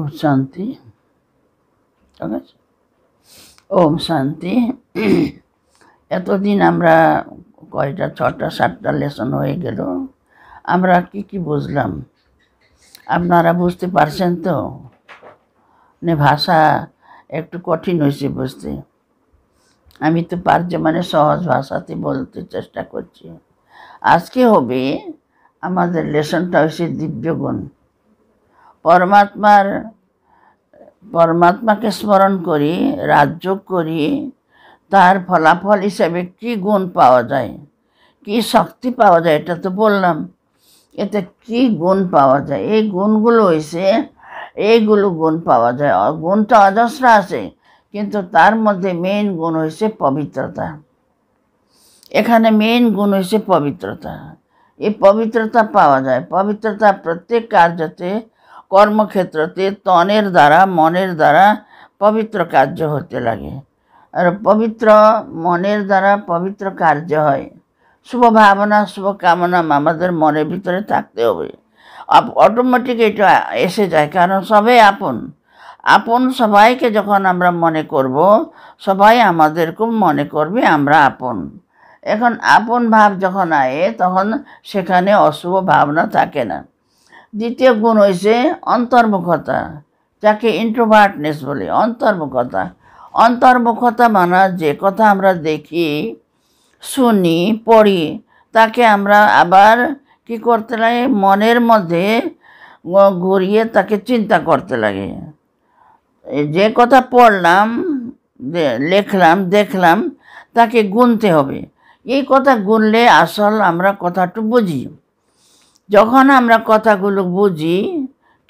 ওম শান্তি ঠিক আছে ওম শান্তি এতদিন আমরা কয়টা ছটা সাতটা লেসন হয়ে গেল আমরা কি কি বুঝলাম আপনারা বুঝতে পারছেন তো নে ভাষা একটু কঠিন হয়েছে বুঝতে আমি তো পারছি মানে সহজ ভাষাতে বলতে চেষ্টা করছি আজকে হবে আমাদের লেসনটা হয়েছে দিব্যগুণ পরমাত্মার পরমাত্মাকে স্মরণ করি রাজযোগ করি তার ফলাফল হিসাবে কী গুণ পাওয়া যায় কি শক্তি পাওয়া যায় এটা তো বললাম এতে কি গুণ পাওয়া যায় এই গুণগুলো হয়েছে এইগুলো গুণ পাওয়া যায় গুণটা তো অজস্র আছে কিন্তু তার মধ্যে মেইন গুণ হয়েছে পবিত্রতা এখানে মেইন গুণ হয়েছে পবিত্রতা এই পবিত্রতা পাওয়া যায় পবিত্রতা প্রত্যেক কার্যতে কর্মক্ষেত্রতে তনের দ্বারা মনের দ্বারা পবিত্র কার্য হতে লাগে আর পবিত্র মনের দ্বারা পবিত্র কার্য হয় শুভ ভাবনা শুভ কামনা আমাদের মনের ভিতরে থাকতে হবে অটোমেটিক এটা এসে যায় কারণ সবাই আপন আপন সবাইকে যখন আমরা মনে করব সবাই আমাদেরকেও মনে করবে আমরা আপন এখন আপন ভাব যখন আয়ে তখন সেখানে অশুভ ভাবনা থাকে না দ্বিতীয় গুণ হয়েছে অন্তর্মুখতা যাকে ইন্ট্রোভার্টনেস বলে অন্তর্মুখতা অন্তর্মুখতা মানা যে কথা আমরা দেখি শুনি পড়ি তাকে আমরা আবার কি করতে লাগে মনের মধ্যে ঘুরিয়ে তাকে চিন্তা করতে লাগে যে কথা পড়লাম লেখলাম দেখলাম তাকে গুনতে হবে এই কথা গুনলে আসল আমরা কথাটু বুঝি যখন আমরা কথাগুলো বুঝি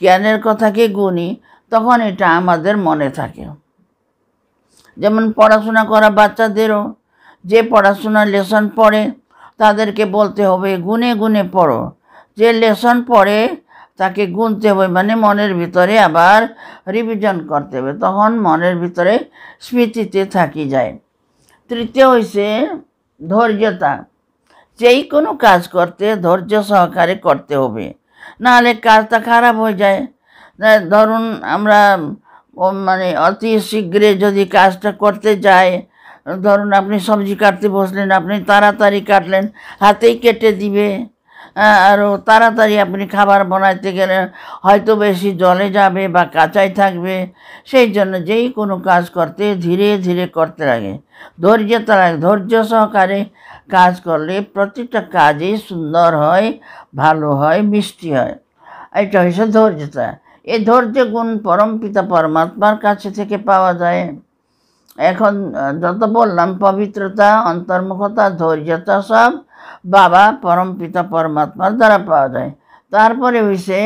জ্ঞানের কথাকে গুনি তখন এটা আমাদের মনে থাকে যেমন পড়াশোনা করা বাচ্চাদেরও যে পড়াশোনার লেসন পড়ে তাদেরকে বলতে হবে গুনে গুনে পড়ো যে লেসন পড়ে তাকে গুনতে হবে মানে মনের ভিতরে আবার রিভিশন করতে হবে তখন মনের ভিতরে স্মৃতিতে থাকি যায় তৃতীয় হয়েছে ধৈর্যতা যেই কোনো কাজ করতে ধৈর্য সহকারে করতে হবে নাহলে কাজটা খারাপ হয়ে যায় ধরুন আমরা মানে অতি শীঘ্রে যদি কাজটা করতে যাই ধরুন আপনি সবজি কাটতে বসলেন আপনি তাড়াতাড়ি কাটলেন হাতেই কেটে দিবে আরও তাড়াতাড়ি আপনি খাবার বানাইতে গেলে হয়তো বেশি জলে যাবে বা কাঁচাই থাকবে সেই জন্য যেই কোনো কাজ করতে ধীরে ধীরে করতে লাগে ধৈর্য তারা ধৈর্য সহকারে কাজ করলে প্রতিটা কাজই সুন্দর হয় ভালো হয় মিষ্টি হয় এটা হচ্ছে ধৈর্যতা এই ধৈর্য গুণ পরম পিতা পরমাত্মার কাছে থেকে পাওয়া যায় এখন যত বললাম পবিত্রতা অন্তর্মুখতা ধৈর্যতা সব বাবা পরম পিতা পরমাত্মার দ্বারা পাওয়া যায় তারপরে হয়েছে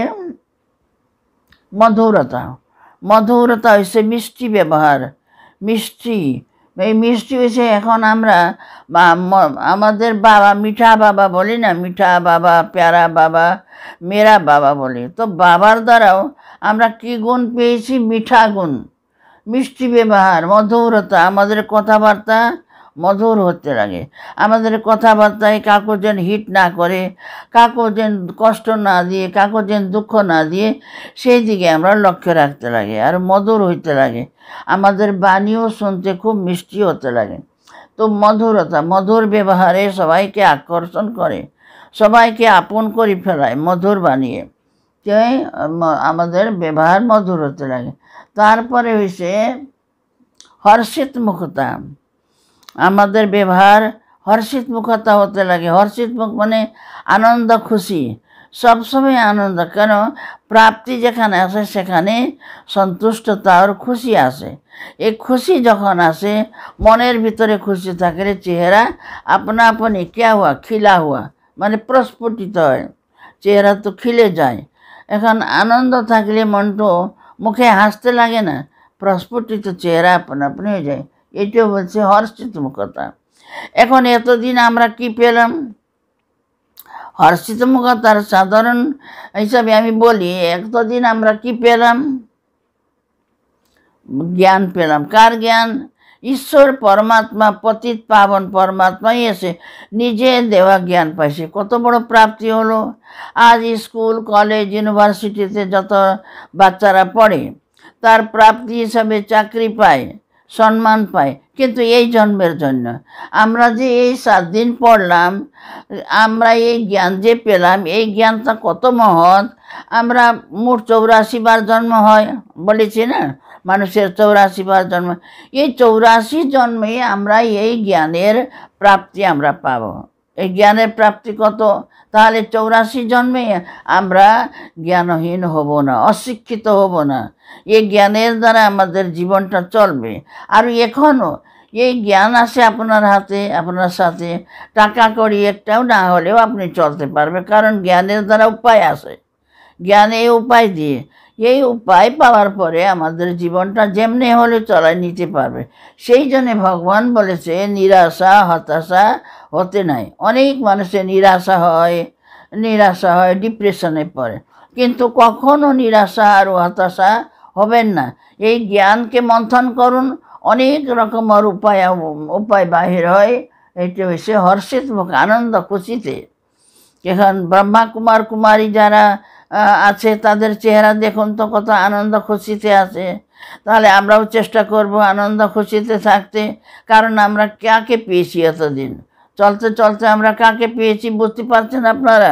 মধুরতা মধুরতা হয়েছে মিষ্টি ব্যবহার মিষ্টি এই মিষ্টি হয়েছে এখন আমরা আমাদের বাবা মিঠা বাবা বলি না মিঠা বাবা প্যারা বাবা মেরা বাবা বলি তো বাবার দ্বারাও আমরা কি গুণ পেয়েছি মিঠা গুণ মিষ্টি ব্যবহার মধুরতা আমাদের কথাবার্তা মধুর হতে লাগে আমাদের কথাবার্তায় কাকো যেন হিট না করে কাকো যেন কষ্ট না দিয়ে কাকো যেন দুঃখ না দিয়ে সেই দিকে আমরা লক্ষ্য রাখতে লাগে আর মধুর হইতে লাগে আমাদের বাণীও শুনতে খুব মিষ্টি হতে লাগে তো মধুরতা মধুর ব্যবহারে সবাইকে আকর্ষণ করে সবাইকে আপন করে ফেলায় মধুর বানিয়ে তাই আমাদের ব্যবহার মধুর হতে লাগে তারপরে হয়েছে হর্ষিত মুখতা আমাদের ব্যবহার হর্ষিত মুখতা হতে লাগে হর্ষিত মুখ মানে আনন্দ খুশি সবসময় আনন্দ কেন প্রাপ্তি যেখানে আসে সেখানে সন্তুষ্টতা ওর খুশি আসে এই খুশি যখন আসে মনের ভিতরে খুশি থাকলে চেহারা আপনা আপনি ক্যা হওয়া খিলা হওয়া মানে প্রস্ফুটিত হয় চেহারা তো খিলে যায় এখন আনন্দ থাকলে মনটো মুখে হাসতে লাগে না প্রস্ফুটিত চেহারা আপনা আপনি হয়ে যায় এটা হচ্ছে হর্ষিত মুখতা এখন এতদিন আমরা কি পেলাম হর্ষিত মুখতার সাধারণ হিসাবে আমি বলি এতদিন আমরা কি পেলাম জ্ঞান পেলাম কার জ্ঞান ঈশ্বর পরমাত্মা পতিত পাবন পরমাত্মাই এসে নিজে দেওয়া জ্ঞান পাইছে কত বড় প্রাপ্তি হলো আজ স্কুল কলেজ ইউনিভার্সিটিতে যত বাচ্চারা পড়ে তার প্রাপ্তি হিসাবে চাকরি পায় সম্মান পায় কিন্তু এই জন্মের জন্য আমরা যে এই সাত দিন পড়লাম আমরা এই জ্ঞান যে পেলাম এই জ্ঞানটা কত মহৎ আমরা মোট চৌরাশি বার জন্ম হয় বলেছি না মানুষের চৌরাশি বার জন্ম এই চৌরাশি জন্মে আমরা এই জ্ঞানের প্রাপ্তি আমরা পাবো এই জ্ঞানের প্রাপ্তি কত তাহলে চৌরাশি জন্মে আমরা জ্ঞানহীন হব না অশিক্ষিত হব না এই জ্ঞানের দ্বারা আমাদের জীবনটা চলবে আর এখনও এই জ্ঞান আসে আপনার হাতে আপনার সাথে টাকা করি একটাও না হলেও আপনি চলতে পারবে কারণ জ্ঞানের দ্বারা উপায় আছে জ্ঞানে উপায় দিয়ে এই উপায় পাওয়ার পরে আমাদের জীবনটা যেমনি হলে চলায় নিতে পারবে সেই জন্যে ভগবান বলেছে নিরাশা হতাশা হতে নাই অনেক মানুষের নিরাশা হয় নিরাশা হয় ডিপ্রেশনে পড়ে কিন্তু কখনও নিরাশা আর হতাশা হবেন না এই জ্ঞানকে মন্থন করুন অনেক রকমের উপায় উপায় বাহির হয় এটি হয়েছে হর্ষিত আনন্দ খুশিতে এখন ব্রহ্মা কুমার কুমারী যারা আছে তাদের চেহারা দেখুন তো কত আনন্দ খুশিতে আছে তাহলে আমরাও চেষ্টা করব আনন্দ খুশিতে থাকতে কারণ আমরা কাকে পেয়েছি এতদিন চলতে চলতে আমরা কাকে পেয়েছি বুঝতে পারছেন আপনারা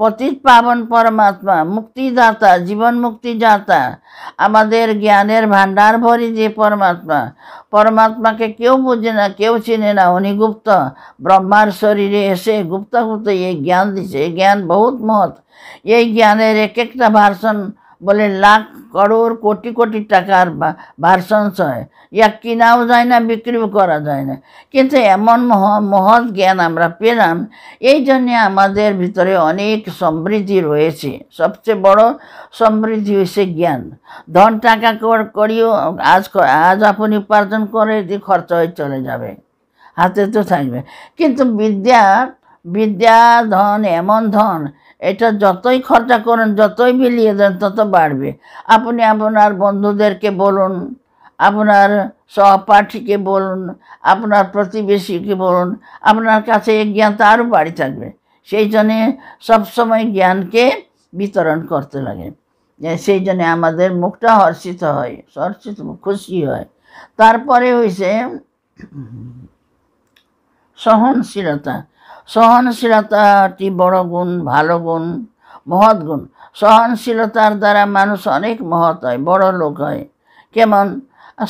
পতিত পাবন পরমাত্মা মুক্তিদাতা জীবন মুক্তিদাতা আমাদের জ্ঞানের ভাণ্ডার ভরি যে পরমাত্মা পরমাত্মাকে কেউ বুঝে না কেউ চিনে না উনি গুপ্ত ব্রহ্মার শরীরে এসে গুপ্ত গুপ্ত এই জ্ঞান দিছে এই জ্ঞান বহুত মহৎ এই জ্ঞানের এক একটা ভার্সন বলে লাখ করোড় কোটি কোটি টাকার হয় ইয়া কেনাও যায় না বিক্রিও করা যায় না কিন্তু এমন মহ মহৎ জ্ঞান আমরা পেলাম এই জন্যে আমাদের ভিতরে অনেক সমৃদ্ধি রয়েছে সবচেয়ে বড় সমৃদ্ধি হয়েছে জ্ঞান ধন টাকা করিও আজ আজ আপনি উপার্জন করে দিয়ে খরচ হয়ে চলে যাবে হাতে তো থাকবে কিন্তু বিদ্যা বিদ্যা ধন এমন ধন এটা যতই খরচা করেন যতই বিলিয়ে দেন তত বাড়বে আপনি আপনার বন্ধুদেরকে বলুন আপনার সহপাঠীকে বলুন আপনার প্রতিবেশীকে বলুন আপনার কাছে এই জ্ঞান তো আরও বাড়ি থাকবে সেই জন্যে সবসময় জ্ঞানকে বিতরণ করতে লাগে সেই জন্যে আমাদের মুখটা হর্ষিত হয় হর্ষিত খুশি হয় তারপরে হয়েছে সহনশীলতা সহনশীলতা একটি বড় গুণ ভালো গুণ মহৎ গুণ সহনশীলতার দ্বারা মানুষ অনেক মহৎ হয় বড় লোক হয় কেমন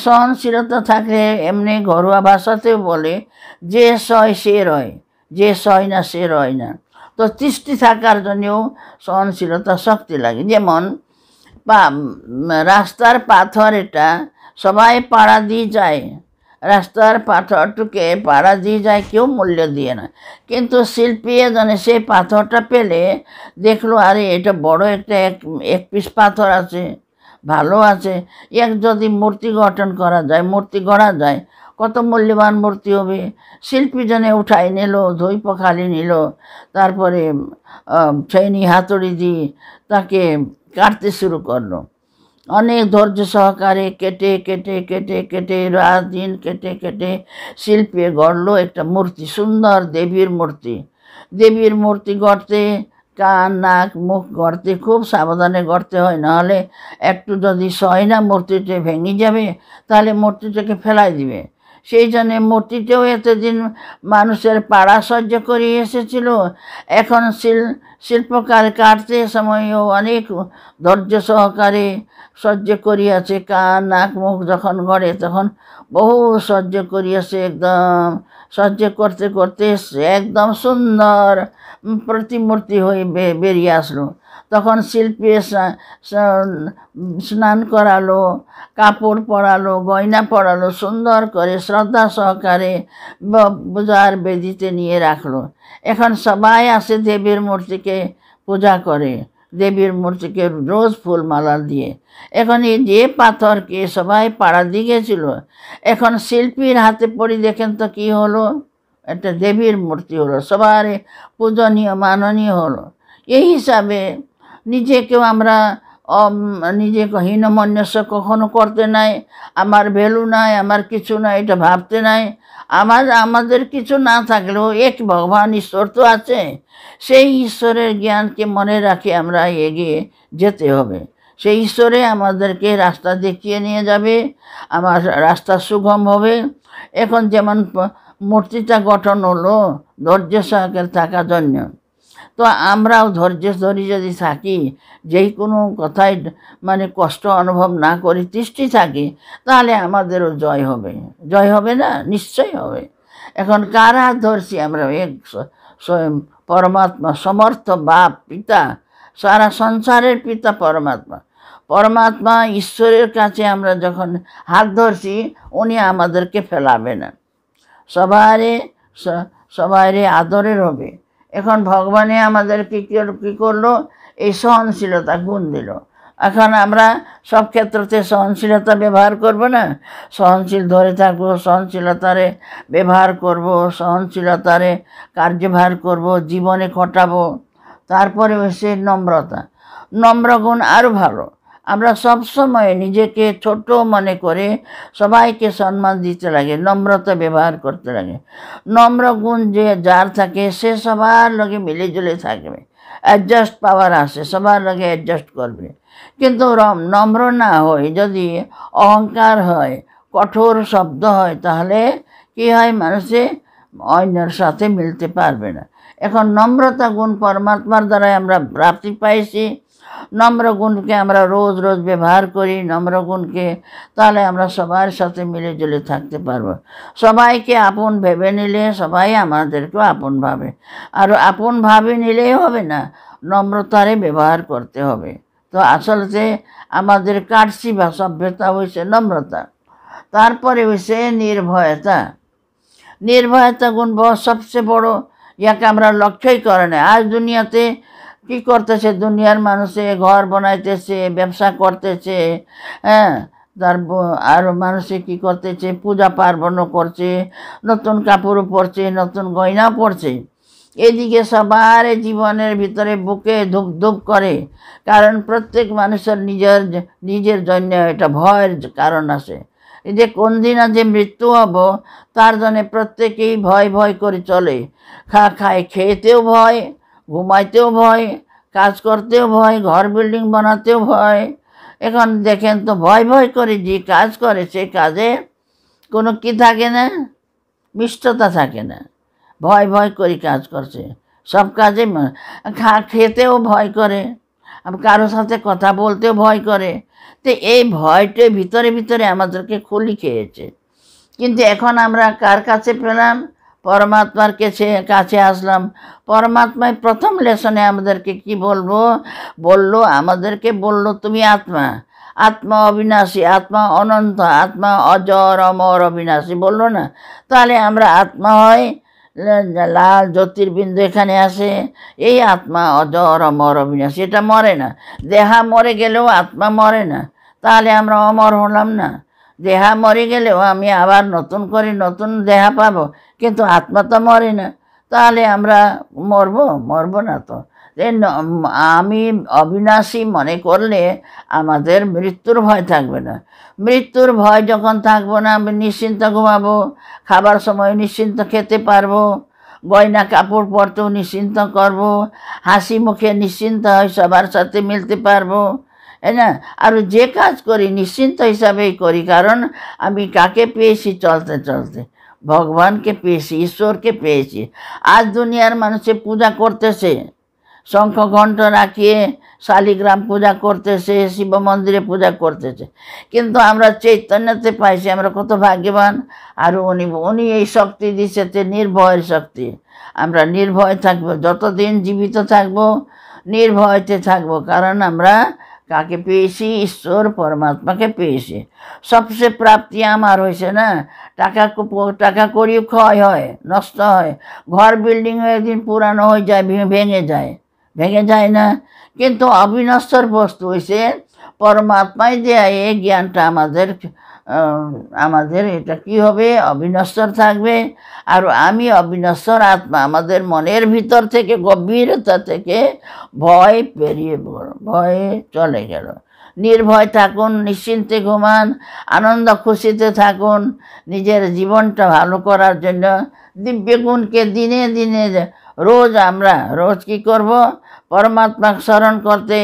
সহনশীলতা থাকলে এমনি ঘরোয়া ভাষাতেও বলে যে সয় সে রয় যে সয় না সে রয় না তো তৃষ্টি থাকার জন্যও সহনশীলতা শক্তি লাগে যেমন রাস্তার পাথর এটা সবাই পাড়া দিয়ে যায় রাস্তার পাথরটুকে পাড়া দিয়ে যায় কেউ মূল্য দিয়ে না কিন্তু শিল্পী এজনে সেই পাথরটা পেলে দেখলো আরে এটা বড় একটা এক এক পিস পাথর আছে ভালো আছে এক যদি মূর্তি গঠন করা যায় মূর্তি গড়া যায় কত মূল্যবান মূর্তি হবে শিল্পী জনে উঠাই নিল ধই পখালি নিল তারপরে সেই হাতুড়ি দিয়ে তাকে কাটতে শুরু করলো অনেক ধৈর্য সহকারে কেটে কেটে কেটে কেটে রাত দিন কেটে কেটে শিল্পে গড়ল একটা মূর্তি সুন্দর দেবীর মূর্তি দেবীর মূর্তি গড়তে কান নাক মুখ গড়তে খুব সাবধানে গড়তে হয় নাহলে একটু যদি সয় না মূর্তিটা ভেঙে যাবে তাহলে মূর্তিটাকে ফেলাই দিবে সেই জন্যে মূর্তিটাও এতদিন মানুষের পাড়া সহ্য করে এসেছিল এখন শিল শিল্পকার কাটতে সময়ও অনেক ধৈর্য সহকারে সহ্য করিয়াছে কান নাক মুখ যখন গড়ে তখন বহু সহ্য করিয়াছে একদম সহ্য করতে করতে একদম সুন্দর প্রতিমূর্তি হয়ে বেরিয়ে আসলো তখন শিল্পী স্নান করালো কাপড় পরালো গয়না পরালো সুন্দর করে শ্রদ্ধা সহকারে পূজার বেদিতে নিয়ে রাখলো এখন সবাই আসে দেবীর মূর্তিকে পূজা করে দেবীর মূর্তিকে রোজ ফুল মালা দিয়ে এখন এই যে পাথরকে সবাই পাড়া দিয়ে গেছিল এখন শিল্পীর হাতে পড়ি দেখেন তো কী হলো একটা দেবীর মূর্তি হলো সবার পূজনীয় মাননীয় হলো এই হিসাবে নিজেকেও আমরা নিজেকে হীনমন্যস্য কখনো করতে নাই আমার ভ্যালু নাই আমার কিছু নাই এটা ভাবতে নাই আমার আমাদের কিছু না থাকলেও এক ভগবান ঈশ্বর তো আছে সেই ঈশ্বরের জ্ঞানকে মনে রাখে আমরা এগিয়ে যেতে হবে সেই ঈশ্বরে আমাদেরকে রাস্তা দেখিয়ে নিয়ে যাবে আমার রাস্তা সুগম হবে এখন যেমন মূর্তিটা গঠন হলো ধৈর্য সহকারে থাকার জন্য তো আমরাও ধৈর্য ধরি যদি থাকি যেই কোনো কথায় মানে কষ্ট অনুভব না করি তৃষ্টি থাকি তাহলে আমাদেরও জয় হবে জয় হবে না নিশ্চয় হবে এখন কার হাত ধরছি আমরা এক স্বয়ং পরমাত্মা সমর্থ বাপ পিতা সারা সংসারের পিতা পরমাত্মা পরমাত্মা ঈশ্বরের কাছে আমরা যখন হাত ধরছি উনি আমাদেরকে ফেলাবে না সবারে সবাইরে আদরের হবে এখন ভগবানে আমাদেরকে কী করলো এই সহনশীলতা গুণ দিল এখন আমরা সব ক্ষেত্রতে সহনশীলতা ব্যবহার করব না সহনশীল ধরে থাকবো সহনশীলতারে ব্যবহার করব সহনশীলতারে কার্যভার করব জীবনে খটাবো তারপরে হচ্ছে নম্রতা নম্র গুণ আরও ভালো আমরা সব সময় নিজেকে ছোট মনে করে সবাইকে সম্মান দিতে লাগে নম্রতা ব্যবহার করতে লাগে নম্র গুণ যে যার থাকে সে সবার লগে মিলেজুলে থাকবে অ্যাডজাস্ট পাওয়ার আসে সবার লগে অ্যাডজাস্ট করবে কিন্তু নম্র না হয় যদি অহংকার হয় কঠোর শব্দ হয় তাহলে কী হয় মানুষে অন্যের সাথে মিলতে পারবে না এখন নম্রতা গুণ পরমাত্মার দ্বারাই আমরা প্রাপ্তি পাইছি নম্র গুণকে আমরা রোজ রোজ ব্যবহার করি নম্র গুণকে তাহলে আমরা সবার সাথে মিলেজুলে থাকতে পারব সবাইকে আপন ভেবে নিলে সবাই আমাদেরকেও আপন ভাবে আর আপন ভাবে নিলেই হবে না নম্রতারে ব্যবহার করতে হবে তো আসলতে আমাদের কাটসি বা সভ্যতা হয়েছে নম্রতা তারপরে হয়েছে নির্ভয়তা নির্ভয়তা গুণ সবচেয়ে বড় ইয়াকে আমরা লক্ষ্যই করে না আজ দুনিয়াতে কি করতেছে দুনিয়ার মানুষে ঘর বানাইতেছে ব্যবসা করতেছে হ্যাঁ তার আর মানুষে কি করতেছে পূজা পার্বণও করছে নতুন কাপড়ও পরছে নতুন গয়না পরছে এদিকে সবার জীবনের ভিতরে বুকে ধূপ ধূপ করে কারণ প্রত্যেক মানুষের নিজের নিজের জন্য এটা ভয়ের কারণ আছে যে কোন দিন আজ মৃত্যু হব তার জন্যে প্রত্যেকেই ভয় ভয় করে চলে খা খায় খেতেও ভয় ঘুমাইতেও ভয় কাজ করতেও ভয় ঘর বিল্ডিং বানাতেও ভয় এখন দেখেন তো ভয় ভয় করে যে কাজ করে সে কাজে কোনো কি থাকে না মিষ্টতা থাকে না ভয় ভয় করে কাজ করছে সব কাজে খা খেতেও ভয় করে কারোর সাথে কথা বলতেও ভয় করে তো এই ভয়টা ভিতরে ভিতরে আমাদেরকে খুলি খেয়েছে কিন্তু এখন আমরা কার কাছে পেলাম পরমাত্মার কাছে কাছে আসলাম পরমাত্মায় প্রথম লেসনে আমাদেরকে কি বলবো বলল আমাদেরকে বলল তুমি আত্মা আত্মা অবিনাশী আত্মা অনন্ত আত্মা অজর অমর অবিনাশী বললো না তাহলে আমরা আত্মা হয় লাল জ্যোতির্বিন্দু এখানে আসে এই আত্মা অজর অমর অবিনাশী এটা মরে না দেহা মরে গেলেও আত্মা মরে না তাহলে আমরা অমর হলাম না দেহা মরে গেলেও আমি আবার নতুন করে নতুন দেহা পাবো কিন্তু আত্মা তো মরে না তাহলে আমরা মরব মরব না তো আমি অবিনাশী মনে করলে আমাদের মৃত্যুর ভয় থাকবে না মৃত্যুর ভয় যখন থাকবো না আমি নিশ্চিন্ত ঘুমাবো খাবার সময় নিশ্চিন্ত খেতে পারবো গয়না কাপড় পরতেও নিশ্চিন্ত করব হাসি মুখে নিশ্চিন্ত হয় সবার সাথে মিলতে পারবো না আর যে কাজ করি নিশ্চিন্ত হিসাবেই করি কারণ আমি কাকে পেয়েছি চলতে চলতে ভগবানকে পেয়েছি ঈশ্বরকে পেয়েছি আজ দুনিয়ার মানুষে পূজা করতেছে শঙ্খ ঘণ্ট রাখিয়ে শালিগ্রাম পূজা করতেছে শিব মন্দিরে পূজা করতেছে কিন্তু আমরা চৈতন্যতে পাইছি আমরা কত ভাগ্যবান আর উনি উনি এই শক্তি দিচ্ছে নির্ভয়ের শক্তি আমরা নির্ভয় থাকবো যতদিন জীবিত থাকবো নির্ভয়তে থাকবো কারণ আমরা কাকে পেয়েছি ঈশ্বর পরমাত্মাকে পেয়েছে সবচেয়ে প্রাপ্তি আমার হয়েছে না টাকা টাকা করিও ক্ষয় হয় নষ্ট হয় ঘর বিল্ডিং একদিন পুরানো হয়ে যায় ভেঙে যায় ভেঙে যায় না কিন্তু অবিনশ্বর বস্তু হয়েছে পরমাত্মাই দেয় এই জ্ঞানটা আমাদের আমাদের এটা কি হবে অবিনশ্বর থাকবে আর আমি অবিনশ্বর আত্মা আমাদের মনের ভিতর থেকে গভীরতা থেকে ভয় পেরিয়ে ভয়ে চলে গেল নির্ভয় থাকুন নিশ্চিন্তে ঘুমান আনন্দ খুশিতে থাকুন নিজের জীবনটা ভালো করার জন্য দিব্যগুণকে দিনে দিনে রোজ আমরা রোজ কি করব পরমাত্মাকে স্মরণ করতে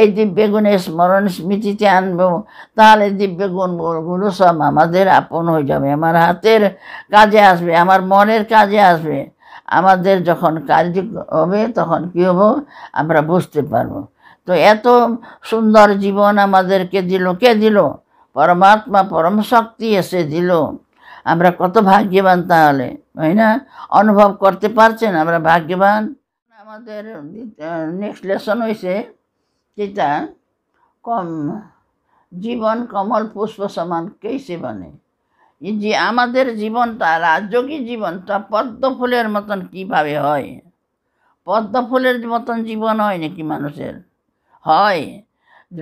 এই দিব্যগুণের স্মরণ স্মৃতিতে আনবো তাহলে দিব্যগুণগুলো সব আমাদের আপন হয়ে যাবে আমার হাতের কাজে আসবে আমার মনের কাজে আসবে আমাদের যখন কাজ হবে তখন কী হবো আমরা বুঝতে পারবো তো এত সুন্দর জীবন আমাদেরকে দিল কে দিল পরমাত্মা পরম শক্তি এসে দিল আমরা কত ভাগ্যবান তাহলে তাই না অনুভব করতে পারছেন আমরা ভাগ্যবান আমাদের নেক্সট লেসন হয়েছে যেটা কম জীবন কমল পুষ্প সমান কেসে বানে যে আমাদের জীবনটা রাজযোগী জীবনটা পদ্ম ফুলের মতন কীভাবে হয় পদ্ম ফুলের মতন জীবন হয় নাকি মানুষের হয়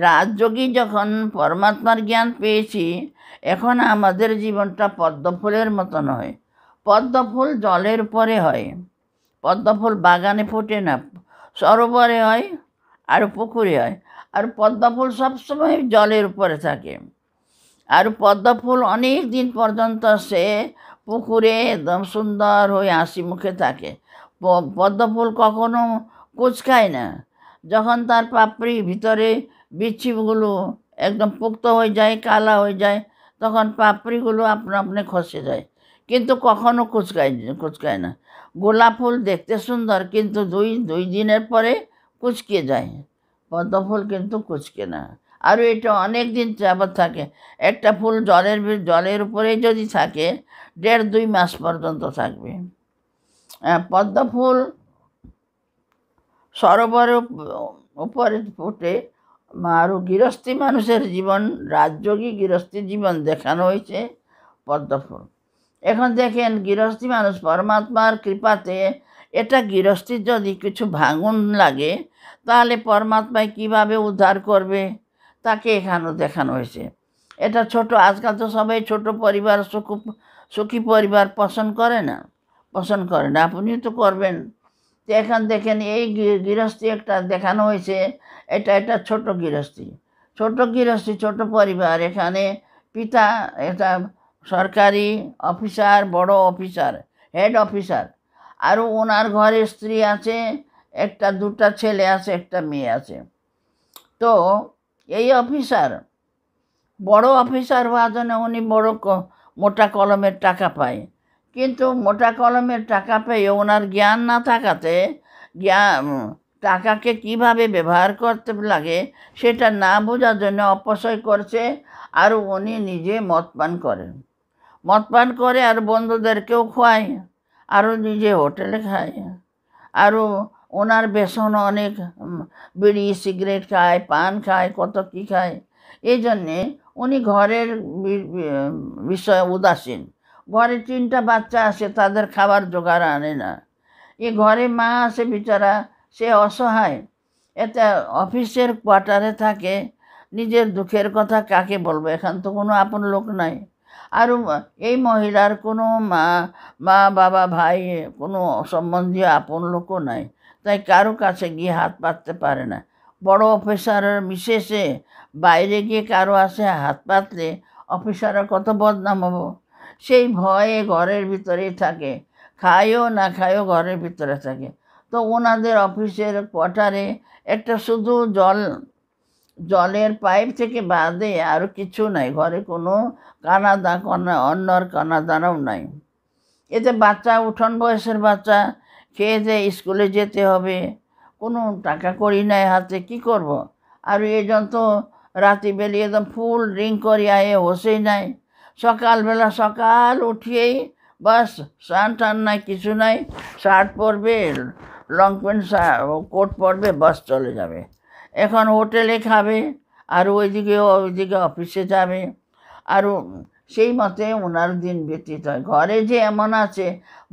রাজযোগী যখন পরমাত্মার জ্ঞান পেয়েছি এখন আমাদের জীবনটা পদ্ম ফুলের মতন হয় পদ্ম ফুল জলের পরে হয় পদ্মফুল বাগানে ফোটে না সরোবরে হয় আর পুকুরে হয় আর পদ্মফুল সবসময় জলের উপরে থাকে আর পদ্মফুল অনেক দিন পর্যন্ত সে পুকুরে একদম সুন্দর হয়ে হাসি মুখে থাকে পদ্মফুল কখনো কুচকায় না যখন তার পাপড়ি ভিতরে বিচ্ছিগুলো একদম পুক্ত হয়ে যায় কালা হয়ে যায় তখন পাপড়িগুলো আপনা আপনি খসে যায় কিন্তু কখনো কুচকায় কুচকায় না গোলাপ ফুল দেখতে সুন্দর কিন্তু দুই দুই দিনের পরে কুচকে যায় পদ্ম ফুল কিন্তু কুচকে না আর এটা অনেক দিন যাবত থাকে একটা ফুল জলের জলের উপরেই যদি থাকে দেড় দুই মাস পর্যন্ত থাকবে পদ্ম ফুল সরোবরের উপরে ফুটে আরও গৃহস্থী মানুষের জীবন রাজযোগী গৃহস্থী জীবন দেখানো হয়েছে পদ্ম ফুল এখন দেখেন গৃহস্থী মানুষ পরমাত্মার কৃপাতে এটা গৃহস্থীর যদি কিছু ভাঙন লাগে তাহলে পরমাত্মায় কিভাবে উদ্ধার করবে তাকে এখানেও দেখানো হয়েছে এটা ছোট আজকাল তো সবাই ছোট পরিবার সুখু সুখী পরিবার পছন্দ করে না পছন্দ করে না আপনিও তো করবেন তো এখন দেখেন এই গৃহস্থী একটা দেখানো হয়েছে এটা এটা ছোট গৃহস্থী ছোট গৃহস্থী ছোট পরিবার এখানে পিতা এটা সরকারি অফিসার বড় অফিসার হেড অফিসার আরও ওনার ঘরে স্ত্রী আছে একটা দুটা ছেলে আছে একটা মেয়ে আছে তো এই অফিসার বড় অফিসার হওয়ার জন্য উনি বড় মোটা কলমের টাকা পায় কিন্তু মোটা কলমের টাকা পেয়ে ওনার জ্ঞান না থাকাতে জ্ঞান টাকাকে কিভাবে ব্যবহার করতে লাগে সেটা না বোঝার জন্য অপচয় করছে আর উনি নিজে মত পান করেন মদপান করে আর বন্ধুদেরকেও খোয়ায় আরও নিজে হোটেলে খায় আরও ওনার বেসন অনেক বিড়ি সিগারেট খায় পান খায় কত কী খায় এই জন্যে উনি ঘরের বিষয়ে উদাসীন ঘরে তিনটা বাচ্চা আছে তাদের খাবার জোগাড় আনে না এ ঘরে মা আছে বিচারা সে অসহায় এতে অফিসের কোয়ার্টারে থাকে নিজের দুঃখের কথা কাকে বলবো এখান তো কোনো আপন লোক নাই আর এই মহিলার কোনো মা মা বাবা ভাই কোনো সম্বন্ধীয় আপন লোকও নাই তাই কারো কাছে গিয়ে হাত পাততে পারে না বড় অফিসার বিশেষে বাইরে গিয়ে কারো আসে হাত পাতলে অফিসাররা কত বদনাম হবো সেই ভয়ে ঘরের ভিতরেই থাকে খায়ও না খায়ও ঘরের ভিতরে থাকে তো ওনাদের অফিসের কোয়ার্টারে একটা শুধু জল জলের পাইপ থেকে বাদে আর কিছু নাই ঘরে কোনো কানাদা কানা অন্যর কানাদানাও নাই এতে বাচ্চা উঠন বয়সের বাচ্চা খেয়ে যে স্কুলে যেতে হবে কোনো টাকা করি নাই হাতে কি করব। আর এজন তো রাতে বেলি একদম ফুল ড্রিঙ্ক করি আয়ে হোসেই নাই সকালবেলা সকাল উঠিয়েই বাস স্নান টান নাই কিছু নাই শার্ট পরবে লং প্যান্ট কোট পরবে বাস চলে যাবে এখন হোটেলে খাবে আর ওইদিকে ওইদিকে অফিসে যাবে আর সেই মতে ওনার দিন ব্যতীত হয় ঘরে যে এমন আছে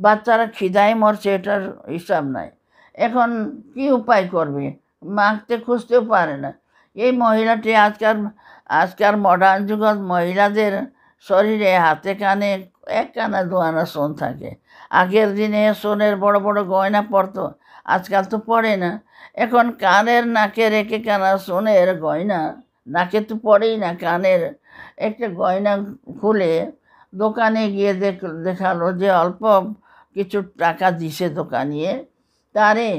বাচ্চারা খিদায় মরছে এটার হিসাব নাই এখন কি উপায় করবে মাখতে খুঁজতেও পারে না এই মহিলাটি আজকাল আজকাল মডার্ন যুগত মহিলাদের শরীরে হাতে কানে এক কানা দোয়ানা সোন থাকে আগের দিনে সোনের বড় বড় গয়না পড়তো আজকাল তো পড়ে না এখন কানের নাকে রেখে কানা সোনের গয়না নাকে তো পরেই না কানের একটা গয়না খুলে দোকানে গিয়ে দেখ দেখালো যে অল্প কিছু টাকা দিছে দোকানিয়ে তারে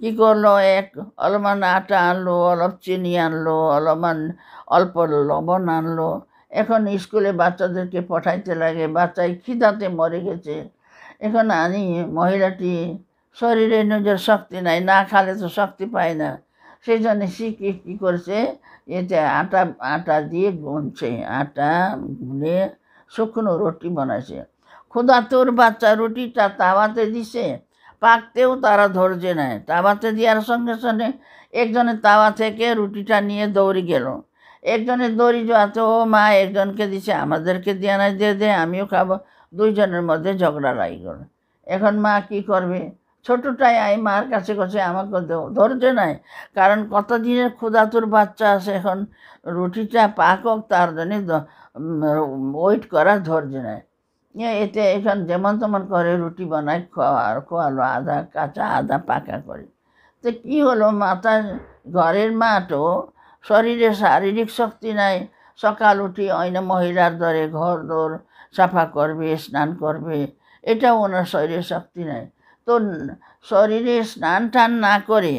কী করলো এক অলমান আটা আনলো অলপ চিনি আনলো অলমান অল্প লবণ আনলো এখন স্কুলে বাচ্চাদেরকে পাঠাইতে লাগে বাচ্চায় খিদাতে মরে গেছে এখন আমি মহিলাটি শরীরে নজর শক্তি নাই না খালে তো শক্তি পায় না সেই জন্য শিখে কী করছে এতে আটা আটা দিয়ে গুনছে আটা গুনে শুকনো রুটি বানাইছে খোদা তোর বাচ্চা রুটিটা তাওয়াতে দিছে পাকতেও তারা ধরছে নাই তাওয়াতে দেওয়ার সঙ্গে সঙ্গে একজনে তাওয়া থেকে রুটিটা নিয়ে দৌড়ি গেল একজনের যাওয়া তো ও মা একজনকে দিছে আমাদেরকে দিয়ে নাই দিয়ে দে আমিও খাবো দুইজনের মধ্যে ঝগড়া লাগল এখন মা কি করবে ছোটটাই আমি মার কাছে কাছে আমাকে ধরতে নাই কারণ কত দিনের ক্ষুধাতুর বাচ্চা আছে এখন রুটিটা পাকক তার জন্য ওয়েট করা ধৈর্য নাই এতে এখন যেমন তেমন করে রুটি বানাই খাওয়া খোয়ালো আধা কাঁচা আধা পাকা করে তো কী হলো মাথা ঘরের মা তো শরীরে শারীরিক শক্তি নাই সকাল উঠি অন্য মহিলার দরে ঘর দোর সাফা করবে স্নান করবে এটা ওনার শরীরে শক্তি নাই তো শরীরে স্নান টান না করে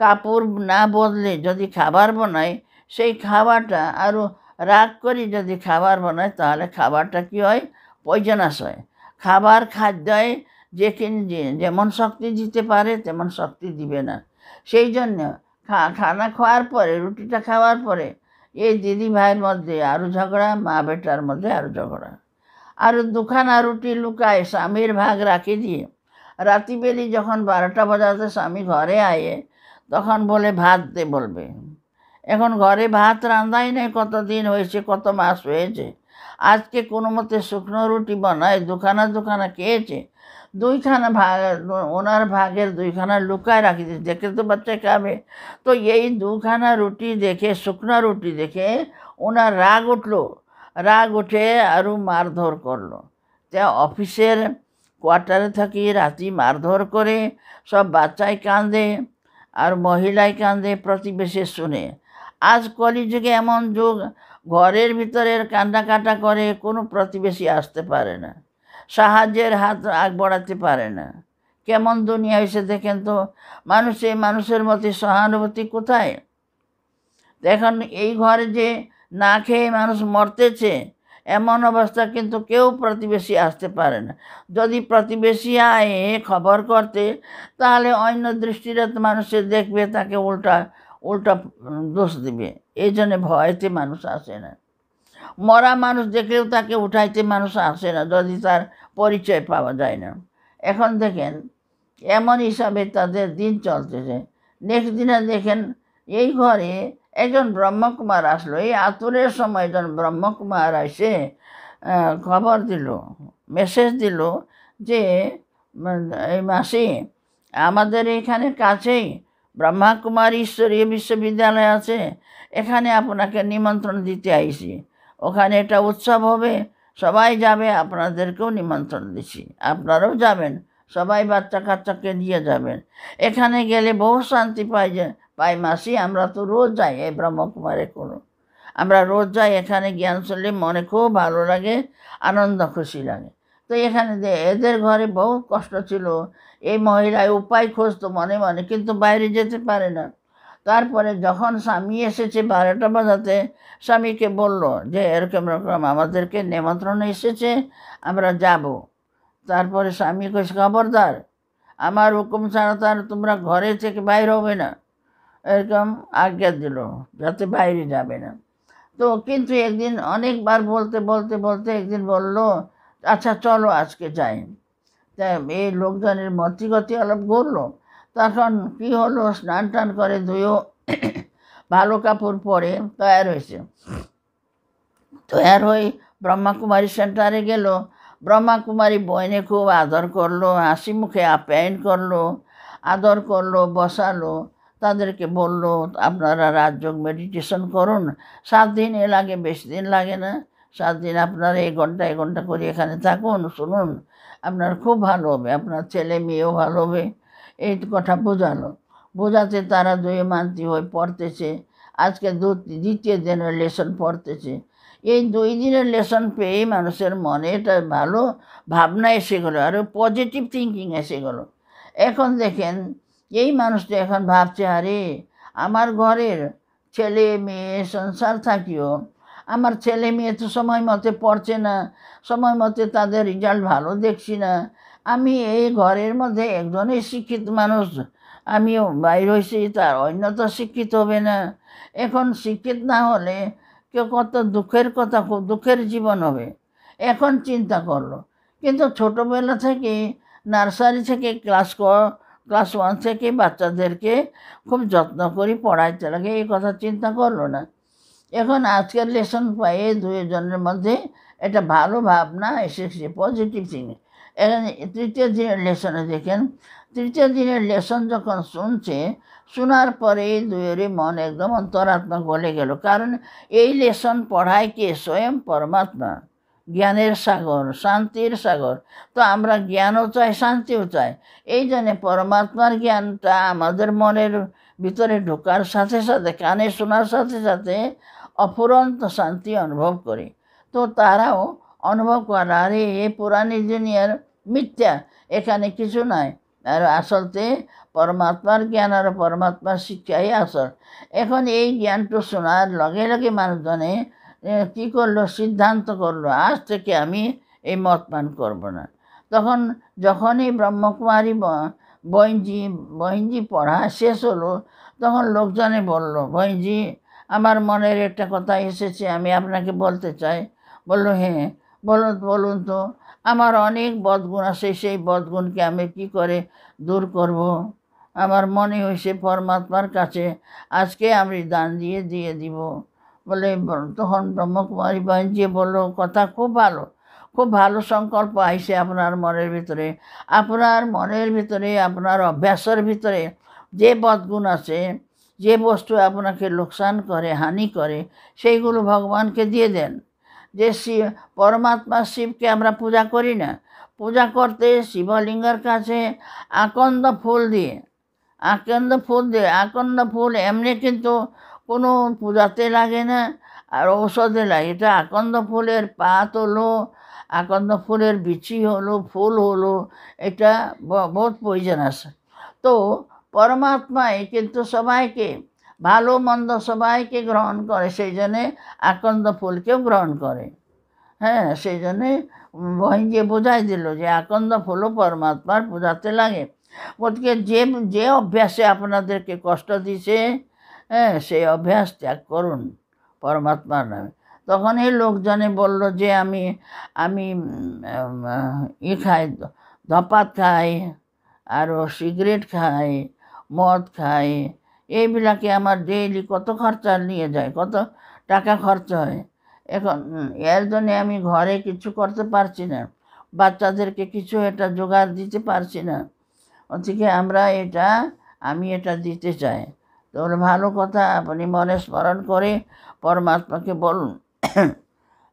কাপড় না বদলে যদি খাবার বানায় সেই খাবারটা আরও রাগ করে যদি খাবার বানায় তাহলে খাবারটা কী হয় পয়জনাস হয় খাবার খাদ্যয় যে যেমন শক্তি দিতে পারে তেমন শক্তি দিবে না সেই জন্য খানা খাওয়ার পরে রুটিটা খাওয়ার পরে এই দিদি ভাইয়ের মধ্যে আরও ঝগড়া মা বেটার মধ্যে আরও ঝগড়া আর দুখানা রুটি লুকায় স্বামীর ভাগ রাখি দিয়ে রাতিবেলি যখন বারোটা বাজাতে স্বামী ঘরে আয়ে তখন বলে ভাত দে বলবে এখন ঘরে ভাত রান্ধাই নেই কত দিন হয়েছে কত মাস হয়েছে আজকে কোনো মতে শুকনো রুটি বানায় দুখানা দুখানা খেয়েছে দুইখানা ভাগ ওনার ভাগের দুইখানা লুকায় রাখিছে দেখে তো বাচ্চা খাবে তো এই দুখানা রুটি দেখে শুকনো রুটি দেখে ওনার রাগ উঠলো রাগ উঠে আরও মারধর করলো তা অফিসের কোয়ার্টারে থাকি রাতি মারধর করে সব বাচ্চায় কাঁদে আর মহিলায় কাঁদে প্রতিবেশী শুনে আজ কলিযুগে এমন যুগ ঘরের ভিতরের কান্নাকাটা করে কোনো প্রতিবেশী আসতে পারে না সাহায্যের হাত আগ বাড়াতে পারে না কেমন দুনিয়া হয়েছে দেখেন তো মানুষে মানুষের মতে সহানুভূতি কোথায় দেখেন এই ঘরে যে না খেয়ে মানুষ মরতেছে এমন অবস্থা কিন্তু কেউ প্রতিবেশী আসতে পারে না যদি প্রতিবেশী আয়ে খবর করতে তাহলে অন্য দৃষ্টিরা মানুষের দেখবে তাকে উল্টা উল্টা দোষ দিবে এই জন্যে ভয়তে মানুষ আসে না মরা মানুষ দেখলেও তাকে উঠাইতে মানুষ আসে না যদি তার পরিচয় পাওয়া যায় না এখন দেখেন এমন হিসাবে তাদের দিন চলতেছে নেক্সট দিনে দেখেন এই ঘরে একজন ব্রহ্মকুমার আসলো এই আতুরের সময় একজন ব্রহ্মকুমার আসে খবর দিল মেসেজ দিল যে এই মাসি আমাদের এখানে কাছেই ব্রহ্মাকুমার ঈশ্বরীয় বিশ্ববিদ্যালয় আছে এখানে আপনাকে নিমন্ত্রণ দিতে আইছি ওখানে একটা উৎসব হবে সবাই যাবে আপনাদেরকেও নিমন্ত্রণ দিছি আপনারাও যাবেন সবাই বাচ্চা কাচ্চাকে দিয়ে যাবেন এখানে গেলে বহু শান্তি পাই পাই মাসি আমরা তো রোজ যাই এই ব্রহ্মকুমারে কোনো আমরা রোজ যাই এখানে জ্ঞান শুনলে মনে খুব ভালো লাগে আনন্দ খুশি লাগে তো এখানে এদের ঘরে বহু কষ্ট ছিল এই মহিলায় উপায় খুঁজতো মনে মনে কিন্তু বাইরে যেতে পারে না তারপরে যখন স্বামী এসেছে বারোটা বাজাতে স্বামীকে বলল যে এরকম রকম আমাদেরকে নেমন্ত্রণ এসেছে আমরা যাব তারপরে স্বামী কইস খবরদার আমার হুকুম ছাড়া তার তোমরা ঘরে থেকে বাইর হবে না এরকম আজ্ঞা দিল যাতে বাইরে যাবে না তো কিন্তু একদিন অনেকবার বলতে বলতে বলতে একদিন বলল আচ্ছা চলো আজকে যাই তা এই লোকজনের মতিগতি অলপ করলো তখন কি হলো স্নান টান করে ধুয়েও ভালো কাপড় পরে তৈয়ার হয়েছে তৈয়ার হয়ে ব্রহ্মাকুমারী সেন্টারে গেল ব্রহ্মাকুমারী বইনে খুব আদর করলো হাসি মুখে আপ্যায়ন করলো আদর করলো বসালো তাদেরকে বলল আপনারা রাজযোগ মেডিটেশন করুন সাত দিন এ লাগে বেশি দিন লাগে না সাত দিন আপনারা এই ঘন্টা এক ঘন্টা করে এখানে থাকুন শুনুন আপনার খুব ভালো হবে আপনার ছেলে মেয়েও ভালো হবে এই কথা বোঝালো বোঝাতে তারা দুই মান্তি হয়ে পড়তেছে আজকে দু দ্বিতীয় দিনের লেসন পড়তেছে এই দুই দিনের লেসন পেয়ে মানুষের মনে এটা ভালো ভাবনা এসে গেলো আরও পজিটিভ থিঙ্কিং এসে গেলো এখন দেখেন এই মানুষটা এখন ভাবছে আরে আমার ঘরের ছেলে মেয়ে সংসার থাকিও আমার ছেলে মেয়ে তো সময় মতে পড়ছে না সময় মতে তাদের রেজাল্ট ভালো দেখছি না আমি এই ঘরের মধ্যে একজনই শিক্ষিত মানুষ আমি বাইর হয়েছি তার অন্য তো শিক্ষিত হবে না এখন শিক্ষিত না হলে কেউ কত দুঃখের কথা দুঃখের জীবন হবে এখন চিন্তা করলো কিন্তু ছোটোবেলা থেকে নার্সারি থেকে ক্লাস কর ক্লাস ওয়ান থেকে বাচ্চাদেরকে খুব যত্ন করে পড়াইতে লাগে এই কথা চিন্তা করলো না এখন আজকের লেসন এই দুজনের মধ্যে এটা ভালো ভাবনা এসেছে পজিটিভ থিং এখন তৃতীয় দিনের লেসনে দেখেন তৃতীয় দিনের লেসন যখন শুনছে শোনার পরে এই দুয়েরই মন একদম অন্তরাত্মা গলে গেল কারণ এই লেসন পড়ায় কে স্বয়ং পরমাত্মা জ্ঞানের সাগর শান্তির সাগর তো আমরা জ্ঞানও চাই শান্তিও চাই এই জন্যে পরমাত্মার জ্ঞানটা আমাদের মনের ভিতরে ঢোকার সাথে সাথে কানে শোনার সাথে সাথে অফুরন্ত শান্তি অনুভব করে তো তারাও অনুভব করে আরে এ পুরাণ ইঞ্জিনিয়ার মিথ্যা এখানে কিছু নাই আর আসলতে পরমাত্মার জ্ঞান আর পরমাত্মার শিক্ষাই আসল এখন এই জ্ঞানটো শোনার লগে লগে মানুষজনে কি করলো সিদ্ধান্ত করলো আজ থেকে আমি এই মত পান করব না তখন যখনই ব্রহ্মকুমারী বইঞ্জি বইঞ্জি পড়া শেষ হলো তখন লোকজনে বলল বইঞ্জি আমার মনের একটা কথা এসেছে আমি আপনাকে বলতে চাই বললো হ্যাঁ বলুন বলুন তো আমার অনেক বদগুণ আছে সেই বদগুণকে আমি কি করে দূর করব। আমার মনে হয়েছে পরমাত্মার কাছে আজকে আমি দান দিয়ে দিয়ে দিব বলে তখন ব্রহ্মকুমারী যে বললো কথা খুব ভালো খুব ভালো সংকল্প আইসে আপনার মনের ভিতরে আপনার মনের ভিতরে আপনার অভ্যাসের ভিতরে যে বদগুণ আছে যে বস্তু আপনাকে লোকসান করে হানি করে সেইগুলো ভগবানকে দিয়ে দেন যে শিব পরমাত্মা শিবকে আমরা পূজা করি না পূজা করতে শিবলিঙ্গের কাছে আকন্দ ফুল দিয়ে আকন্দ ফুল দিয়ে আকন্দ ফুল এমনি কিন্তু কোনো পূজাতে লাগে না আর ঔষধে লাগে এটা আকন্দ ফুলের পাত হলো আকন্দ ফুলের বিচি হলো ফুল হলো এটা বহুত প্রয়োজন আছে তো পরমাত্মায় কিন্তু সবাইকে ভালো মন্দ সবাইকে গ্রহণ করে সেই জন্যে আকন্দ ফুলকেও গ্রহণ করে হ্যাঁ সেই জন্যে বহিনকে বোঝাই দিল যে আকন্দ ফুলও পরমাত্মার পূজাতে লাগে গতিকে যে যে অভ্যাসে আপনাদেরকে কষ্ট দিছে হ্যাঁ সেই অভ্যাস ত্যাগ করুন পরমাত্মার নামে তখন এই লোকজনে বলল যে আমি আমি ই খাই ধপাত খাই আরও সিগারেট খাই মদ খাই এইবিলাকে আমার ডেইলি কত খরচা নিয়ে যায় কত টাকা খরচা হয় এখন এর জন্যে আমি ঘরে কিছু করতে পারছি না বাচ্চাদেরকে কিছু এটা জোগাড় দিতে পারছি না অথিকে আমরা এটা আমি এটা দিতে চাই তোর ভালো কথা আপনি মনে স্মরণ করে পরমাত্মাকে বলুন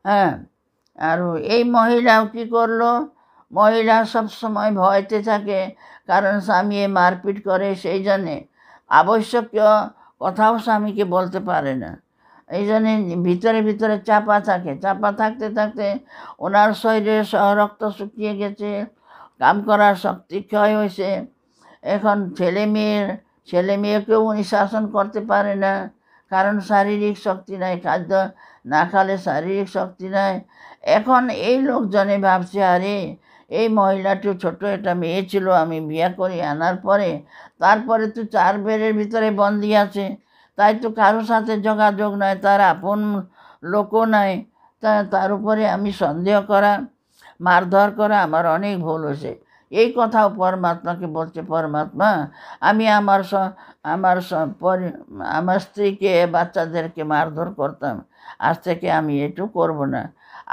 হ্যাঁ আর এই মহিলাও কী করলো মহিলা সবসময় ভয়তে থাকে কারণ স্বামী মারপিট করে সেই জন্যে আবশ্যকীয় কথাও স্বামীকে বলতে পারে না এই জন্যে ভিতরে ভিতরে চাপা থাকে চাপা থাকতে থাকতে ওনার শরীরে রক্ত শুকিয়ে গেছে কাম করার শক্তি ক্ষয় হয়েছে এখন ছেলে মেয়ের ছেলে মেয়েকেও উনি শাসন করতে পারে না কারণ শারীরিক শক্তি নাই খাদ্য না খালে শারীরিক শক্তি নাই এখন এই লোকজনে ভাবছে আরে এই মহিলাটি ছোট একটা মেয়ে ছিল আমি বিয়ে করে আনার পরে তারপরে তো চার বেড়ের ভিতরে বন্দি আছে তাই তো কারো সাথে যোগাযোগ নয় তার আপন লোকও নাই তা তার উপরে আমি সন্দেহ করা মারধর করা আমার অনেক ভুল হয়েছে এই কথাও পরমাত্মাকে বলছে পরমাত্মা আমি আমার স আমার আমার স্ত্রীকে বাচ্চাদেরকে মারধর করতাম আজ থেকে আমি এটু করব না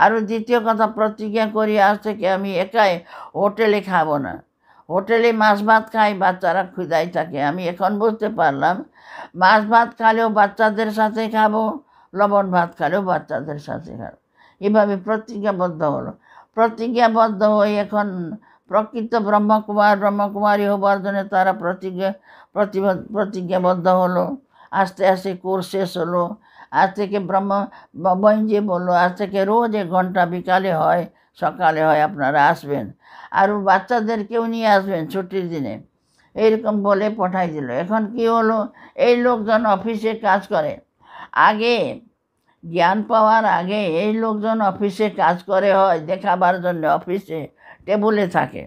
আরও দ্বিতীয় কথা প্রতিজ্ঞা করি আজ থেকে আমি একাই হোটেলে খাবো না হোটেলে মাছ ভাত খাই বাচ্চারা ক্ষুদাই থাকে আমি এখন বুঝতে পারলাম মাছ ভাত খালেও বাচ্চাদের সাথে খাবো লবণ ভাত খালেও বাচ্চাদের সাথে খাবো এভাবে প্রতিজ্ঞাবদ্ধ হলো প্রতিজ্ঞাবদ্ধ হয়ে এখন প্রকৃত ব্রহ্মকুমার ব্রহ্মকুমারী হবার জন্য তারা প্রতিজ্ঞা প্রতিজ্ঞাবদ্ধ হলো আস্তে আস্তে কোর্স শেষ হলো আজ থেকে ব্রহ্ম বঞ্জে বললো আজ থেকে রোজ এক ঘন্টা বিকালে হয় সকালে হয় আপনারা আসবেন আর বাচ্চাদেরকেও নিয়ে আসবেন ছুটির দিনে এইরকম বলে পাঠাই দিল এখন কি হলো এই লোকজন অফিসে কাজ করে আগে জ্ঞান পাওয়ার আগে এই লোকজন অফিসে কাজ করে হয় দেখাবার জন্য অফিসে টেবলে থাকে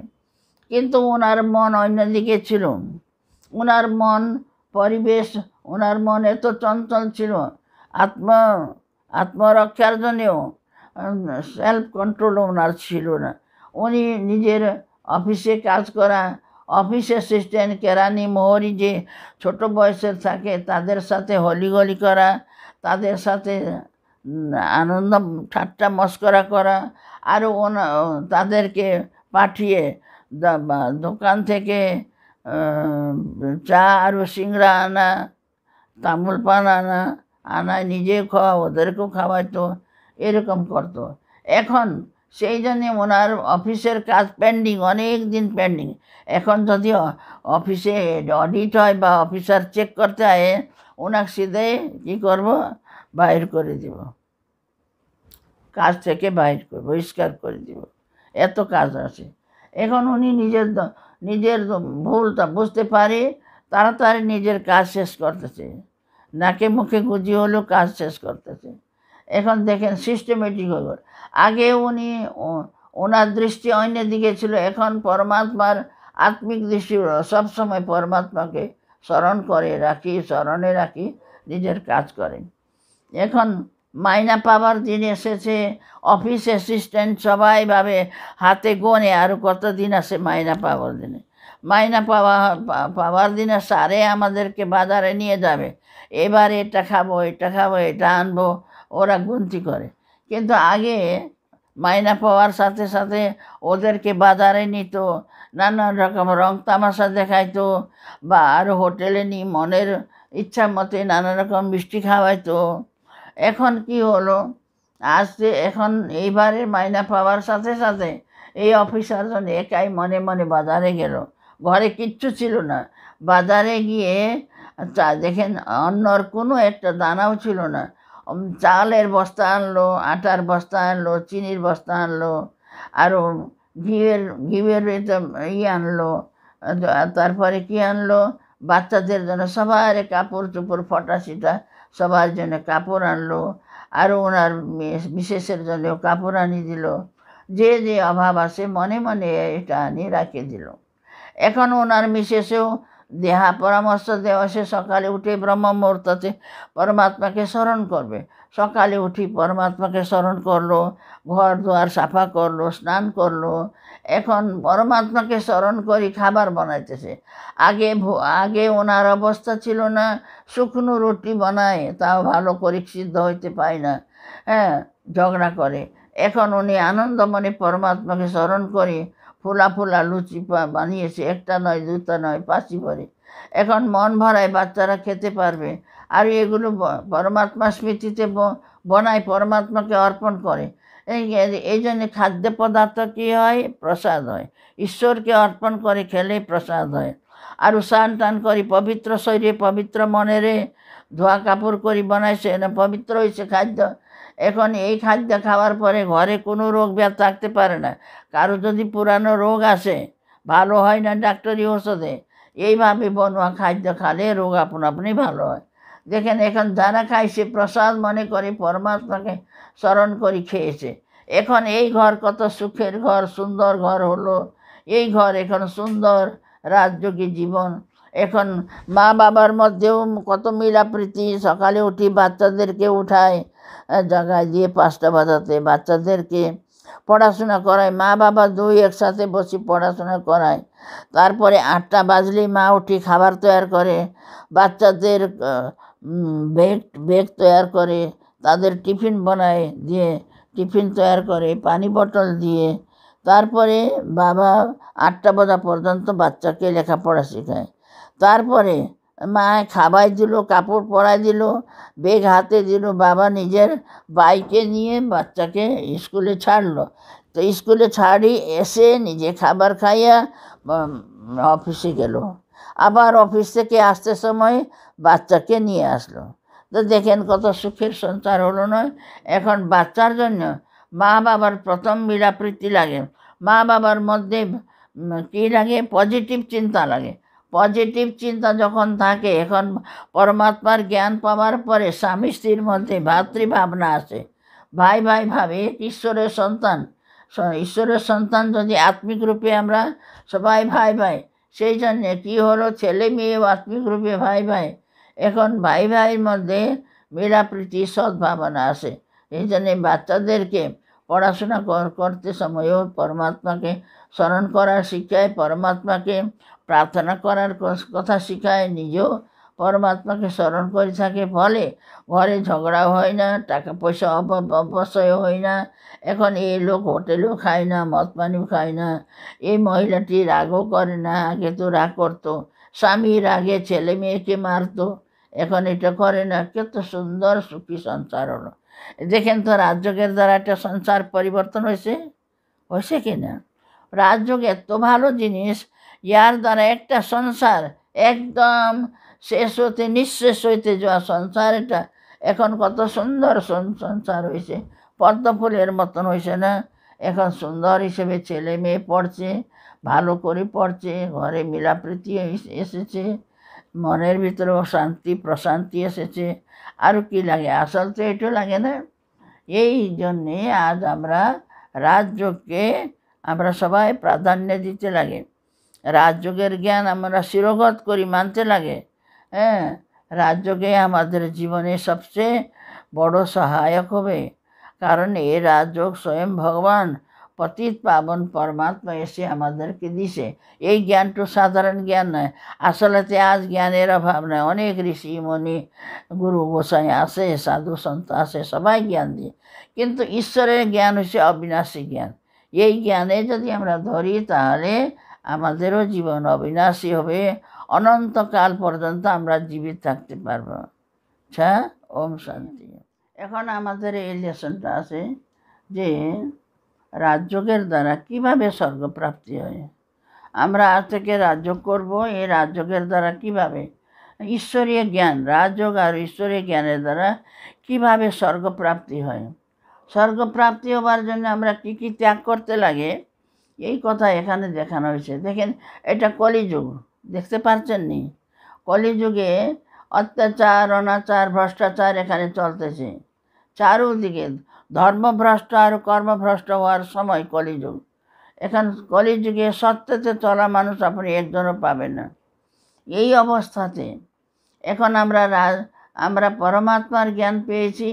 কিন্তু ওনার মন অন্যদিকে ছিল ওনার মন পরিবেশ ওনার মন এত চঞ্চল ছিল আত্ম আত্মরক্ষার জন্যেও সেলফ কন্ট্রোল ওনার ছিল না উনি নিজের অফিসে কাজ করা অফিস অ্যাসিস্ট্যান্ট কেরানি মোহরি যে ছোট বয়সের থাকে তাদের সাথে হলিগলি করা তাদের সাথে আনন্দ ঠাট্টা মস্করা করা আরও ওনা তাদেরকে পাঠিয়ে দোকান থেকে চা আরও সিংড়া আনা তামুল পান আনা আনা নিজে খাওয়া ওদেরকেও খাওয়াইতো এরকম করত। এখন সেই জন্যে ওনার অফিসের কাজ পেন্ডিং অনেক দিন পেন্ডিং এখন যদি অফিসে অডিট হয় বা অফিসার চেক করতে হয় ওনাকে সিধে কী করবো বাইর করে দেবো কাজ থেকে বাইর করে বহিষ্কার করে দিব এত কাজ আছে এখন উনি নিজের নিজের ভুলটা বুঝতে পারে তাড়াতাড়ি নিজের কাজ শেষ করতেছে নাকে মুখে গুজি হলেও কাজ শেষ করতেছে এখন দেখেন সিস্টেমেটিক হয়ে আগে উনি ওনার দৃষ্টি অন্যের দিকে ছিল এখন পরমাত্মার আত্মিক দৃষ্টি সবসময় পরমাত্মাকে স্মরণ করে রাখি স্মরণে রাখি নিজের কাজ করেন এখন মাইনা পাওয়ার দিন এসেছে অফিস অ্যাসিস্ট্যান্ট সবাই ভাবে হাতে গোনে আর কত দিন আছে মাইনা পাওয়ার দিনে মাইনা পাওয়া পাওয়ার দিনে সারে আমাদেরকে বাজারে নিয়ে যাবে এবার এটা খাবো এটা খাবো এটা আনবো ওরা গুনতি করে কিন্তু আগে মাইনা পাওয়ার সাথে সাথে ওদেরকে বাজারে নিত নানান রকম রং তামাশা দেখাইতো বা আর হোটেলে নিয়ে মনের ইচ্ছা মতে নানা রকম মিষ্টি খাওয়াইতো এখন কি হলো আজকে এখন এইবারে মাইনা পাওয়ার সাথে সাথে এই অফিসারজন একাই মনে মনে বাজারে গেল ঘরে কিচ্ছু ছিল না বাজারে গিয়ে দেখেন অন্যর কোনো একটা দানাও ছিল না চালের বস্তা আনলো আটার বস্তা আনলো চিনির বস্তা আনলো আরও ঘিয়ের ঘিয়ের ইয়ে আনলো তারপরে কি আনলো বাচ্চাদের জন্য সবার কাপড় চোপড় ফটা সিটা সবার জন্য কাপড় আনলো আরও ওনার বিশেষের জন্য কাপড় আনি দিল যে যে অভাব আছে মনে মনে এটা আনি রাখে দিল এখন ওনার মিশেষেও দেহা পরামর্শ দেওয়া সে সকালে উঠে ব্রহ্ম মুহূর্ততে পরমাত্মাকে স্মরণ করবে সকালে উঠি পরমাত্মাকে স্মরণ করলো ঘর দুয়ার সাফা করলো স্নান করলো এখন পরমাত্মাকে স্মরণ করি খাবার বানাইতেছে আগে আগে ওনার অবস্থা ছিল না শুকনো রুটি বানায় তাও ভালো করে সিদ্ধ হইতে পায় না হ্যাঁ ঝগড়া করে এখন উনি মনে পরমাত্মাকে স্মরণ করে ফোলা ফুলা লুচি বানিয়েছে একটা নয় দুটা নয় পাঁচই পরে এখন মন ভরায় বাচ্চারা খেতে পারবে আর এগুলো পরমাত্মা স্মৃতিতে বনায় পরমাত্মাকে অর্পণ করে এই জন্য খাদ্য পদার্থ কী হয় প্রসাদ হয় ঈশ্বরকে অর্পণ করে খেলে প্রসাদ হয় আর স্নান টান করে পবিত্র শরীরে পবিত্র মনেরে ধোয়া কাপড় করে বনাই সে পবিত্র হয়েছে খাদ্য এখন এই খাদ্য খাওয়ার পরে ঘরে কোনো রোগ ব্যাধ থাকতে পারে না কারো যদি পুরানো রোগ আসে ভালো হয় না ডাক্তারি ওষুধে এইভাবে বনোয়া খাদ্য খালে রোগ আপন আপনি ভালো হয় দেখেন এখন যারা খাইছে প্রসাদ মনে করে পরমাত্মাকে স্মরণ করে খেয়েছে এখন এই ঘর কত সুখের ঘর সুন্দর ঘর হলো এই ঘর এখন সুন্দর রাজযোগী জীবন এখন মা বাবার মধ্যেও কত মিলাপ্রীতি সকালে উঠি বাচ্চাদেরকে উঠায় জায়গায় দিয়ে পাঁচটা বাজাতে বাচ্চাদেরকে পড়াশোনা করায় মা বাবা দুই একসাথে বসে পড়াশোনা করায় তারপরে আটটা বাজলেই মা উঠি খাবার তৈরি করে বাচ্চাদের বেগ বেগ তৈরি করে তাদের টিফিন বানায় দিয়ে টিফিন তৈরি করে পানি বটল দিয়ে তারপরে বাবা আটটা বাজা পর্যন্ত বাচ্চাকে লেখাপড়া শেখায় তারপরে মা খাবার দিল কাপড় পরাই দিল বেগ হাতে দিল বাবা নিজের বাইকে নিয়ে বাচ্চাকে স্কুলে ছাড়লো তো স্কুলে ছাড়ি এসে নিজে খাবার খাইয়া অফিসে গেল আবার অফিস থেকে আসতে সময় বাচ্চাকে নিয়ে আসলো তো দেখেন কত সুখের সঞ্চার হলো নয় এখন বাচ্চার জন্য মা বাবার প্রথম মিলাপ্রীতি লাগে মা বাবার মধ্যে কী লাগে পজিটিভ চিন্তা লাগে পজিটিভ চিন্তা যখন থাকে এখন পরমাত্মার জ্ঞান পাওয়ার পরে স্বামী স্ত্রীর মধ্যে ভাতৃভাবনা আসে ভাই ভাই ভাবে ঈশ্বরের সন্তান ঈশ্বরের সন্তান যদি আত্মিক রূপে আমরা সবাই ভাই ভাই সেই জন্যে কী হলো ছেলে মেয়ে আত্মিক রূপে ভাই ভাই এখন ভাই ভাইয়ের মধ্যে মিলাপ্রীতি সদ্ভাবনা আসে এই জন্যে বাচ্চাদেরকে পড়াশোনা করতে সময়ও পরমাত্মাকে স্মরণ করার শিক্ষায় পরমাত্মাকে প্রার্থনা করার কথা শিখায় নিজেও পরমাত্মাকে স্মরণ করে থাকে ফলে ঘরে ঝগড়াও হয় না টাকা পয়সা অপচয় হয় না এখন এই লোক হোটেলও খায় না মদ পানিও খায় না এই মহিলাটি রাগও করে না আগে তো রাগ করতো স্বামী রাগে ছেলে মেয়েকে মারতো এখন এটা করে না কত সুন্দর সুখী সংসার হলো দেখেন তো রাজযোগের দ্বারা একটা সংসার পরিবর্তন হয়েছে হয়েছে কি না রাজযোগ এত ভালো জিনিস ইয়ার দ্বারা একটা সংসার একদম শেষ হতে নিঃশেষ হইতে যাওয়া সংসার এটা এখন কত সুন্দর সংসার হয়েছে পদ্ম ফুলের মতন হয়েছে না এখন সুন্দর হিসেবে ছেলে মেয়ে পড়ছে ভালো করে পড়ছে ঘরে মিলাপ্রীতি এসেছে মনের ভিতরেও শান্তি প্রশান্তি এসেছে আর কি লাগে আসল তো এটু লাগে না এই জন্যে আজ আমরা রাজযোগকে আমরা সবাই প্রাধান্য দিতে লাগে রাজযোগের জ্ঞান আমরা শিরোগত করি মানতে লাগে え হ্যাঁ? রাজযোগ এ আমাদের জীবনে সবচেয়ে বড় সহায়ক হবে কারণ এই রাজযোগ স্বয়ং ভগবান পতিত পাবন परमात्मा এসে আমাদেরকে দিশে এই জ্ঞান তো সাধারণ জ্ঞান নয় আসলে তে আজ জ্ঞানের ধারণা অনেক ঋষি মনি গুরু গোসাই আসে সাধু সন্ত আসে সবাই জ্ঞান দি কিন্তু ঈশ্বরের জ্ঞান হইছে অবিনাশী জ্ঞান এই জ্ঞান যদি আমরা ধরি তাহলে আমাদের জীবন অবিনাশী হবে অনন্তকাল পর্যন্ত আমরা জীবিত থাকতে পারব আচ্ছা ওম শান্তি এখন আমাদের এই লেসনটা আছে যে রাজযোগের দ্বারা কিভাবে স্বর্গপ্রাপ্তি হয় আমরা আজ থেকে রাজযোগ করব এই রাজযোগের দ্বারা কিভাবে ঈশ্বরীয় জ্ঞান রাজযোগ আর ঈশ্বরীয় জ্ঞানের দ্বারা কিভাবে স্বর্গপ্রাপ্তি হয় স্বর্গপ্রাপ্তি হবার জন্য আমরা কি কি ত্যাগ করতে লাগে এই কথা এখানে দেখানো হয়েছে দেখেন এটা কলিযুগ দেখতে পারছেন নি কলিযুগে অত্যাচার অনাচার ভ্রষ্টাচার এখানে চলতেছে চারুদিকে ধর্মভ্রষ্ট আর কর্মভ্রষ্ট হওয়ার সময় কলিযুগ এখন কলিযুগে সত্যতে চলা মানুষ আপনি একজনও পাবেন না এই অবস্থাতে এখন আমরা আমরা পরমাত্মার জ্ঞান পেয়েছি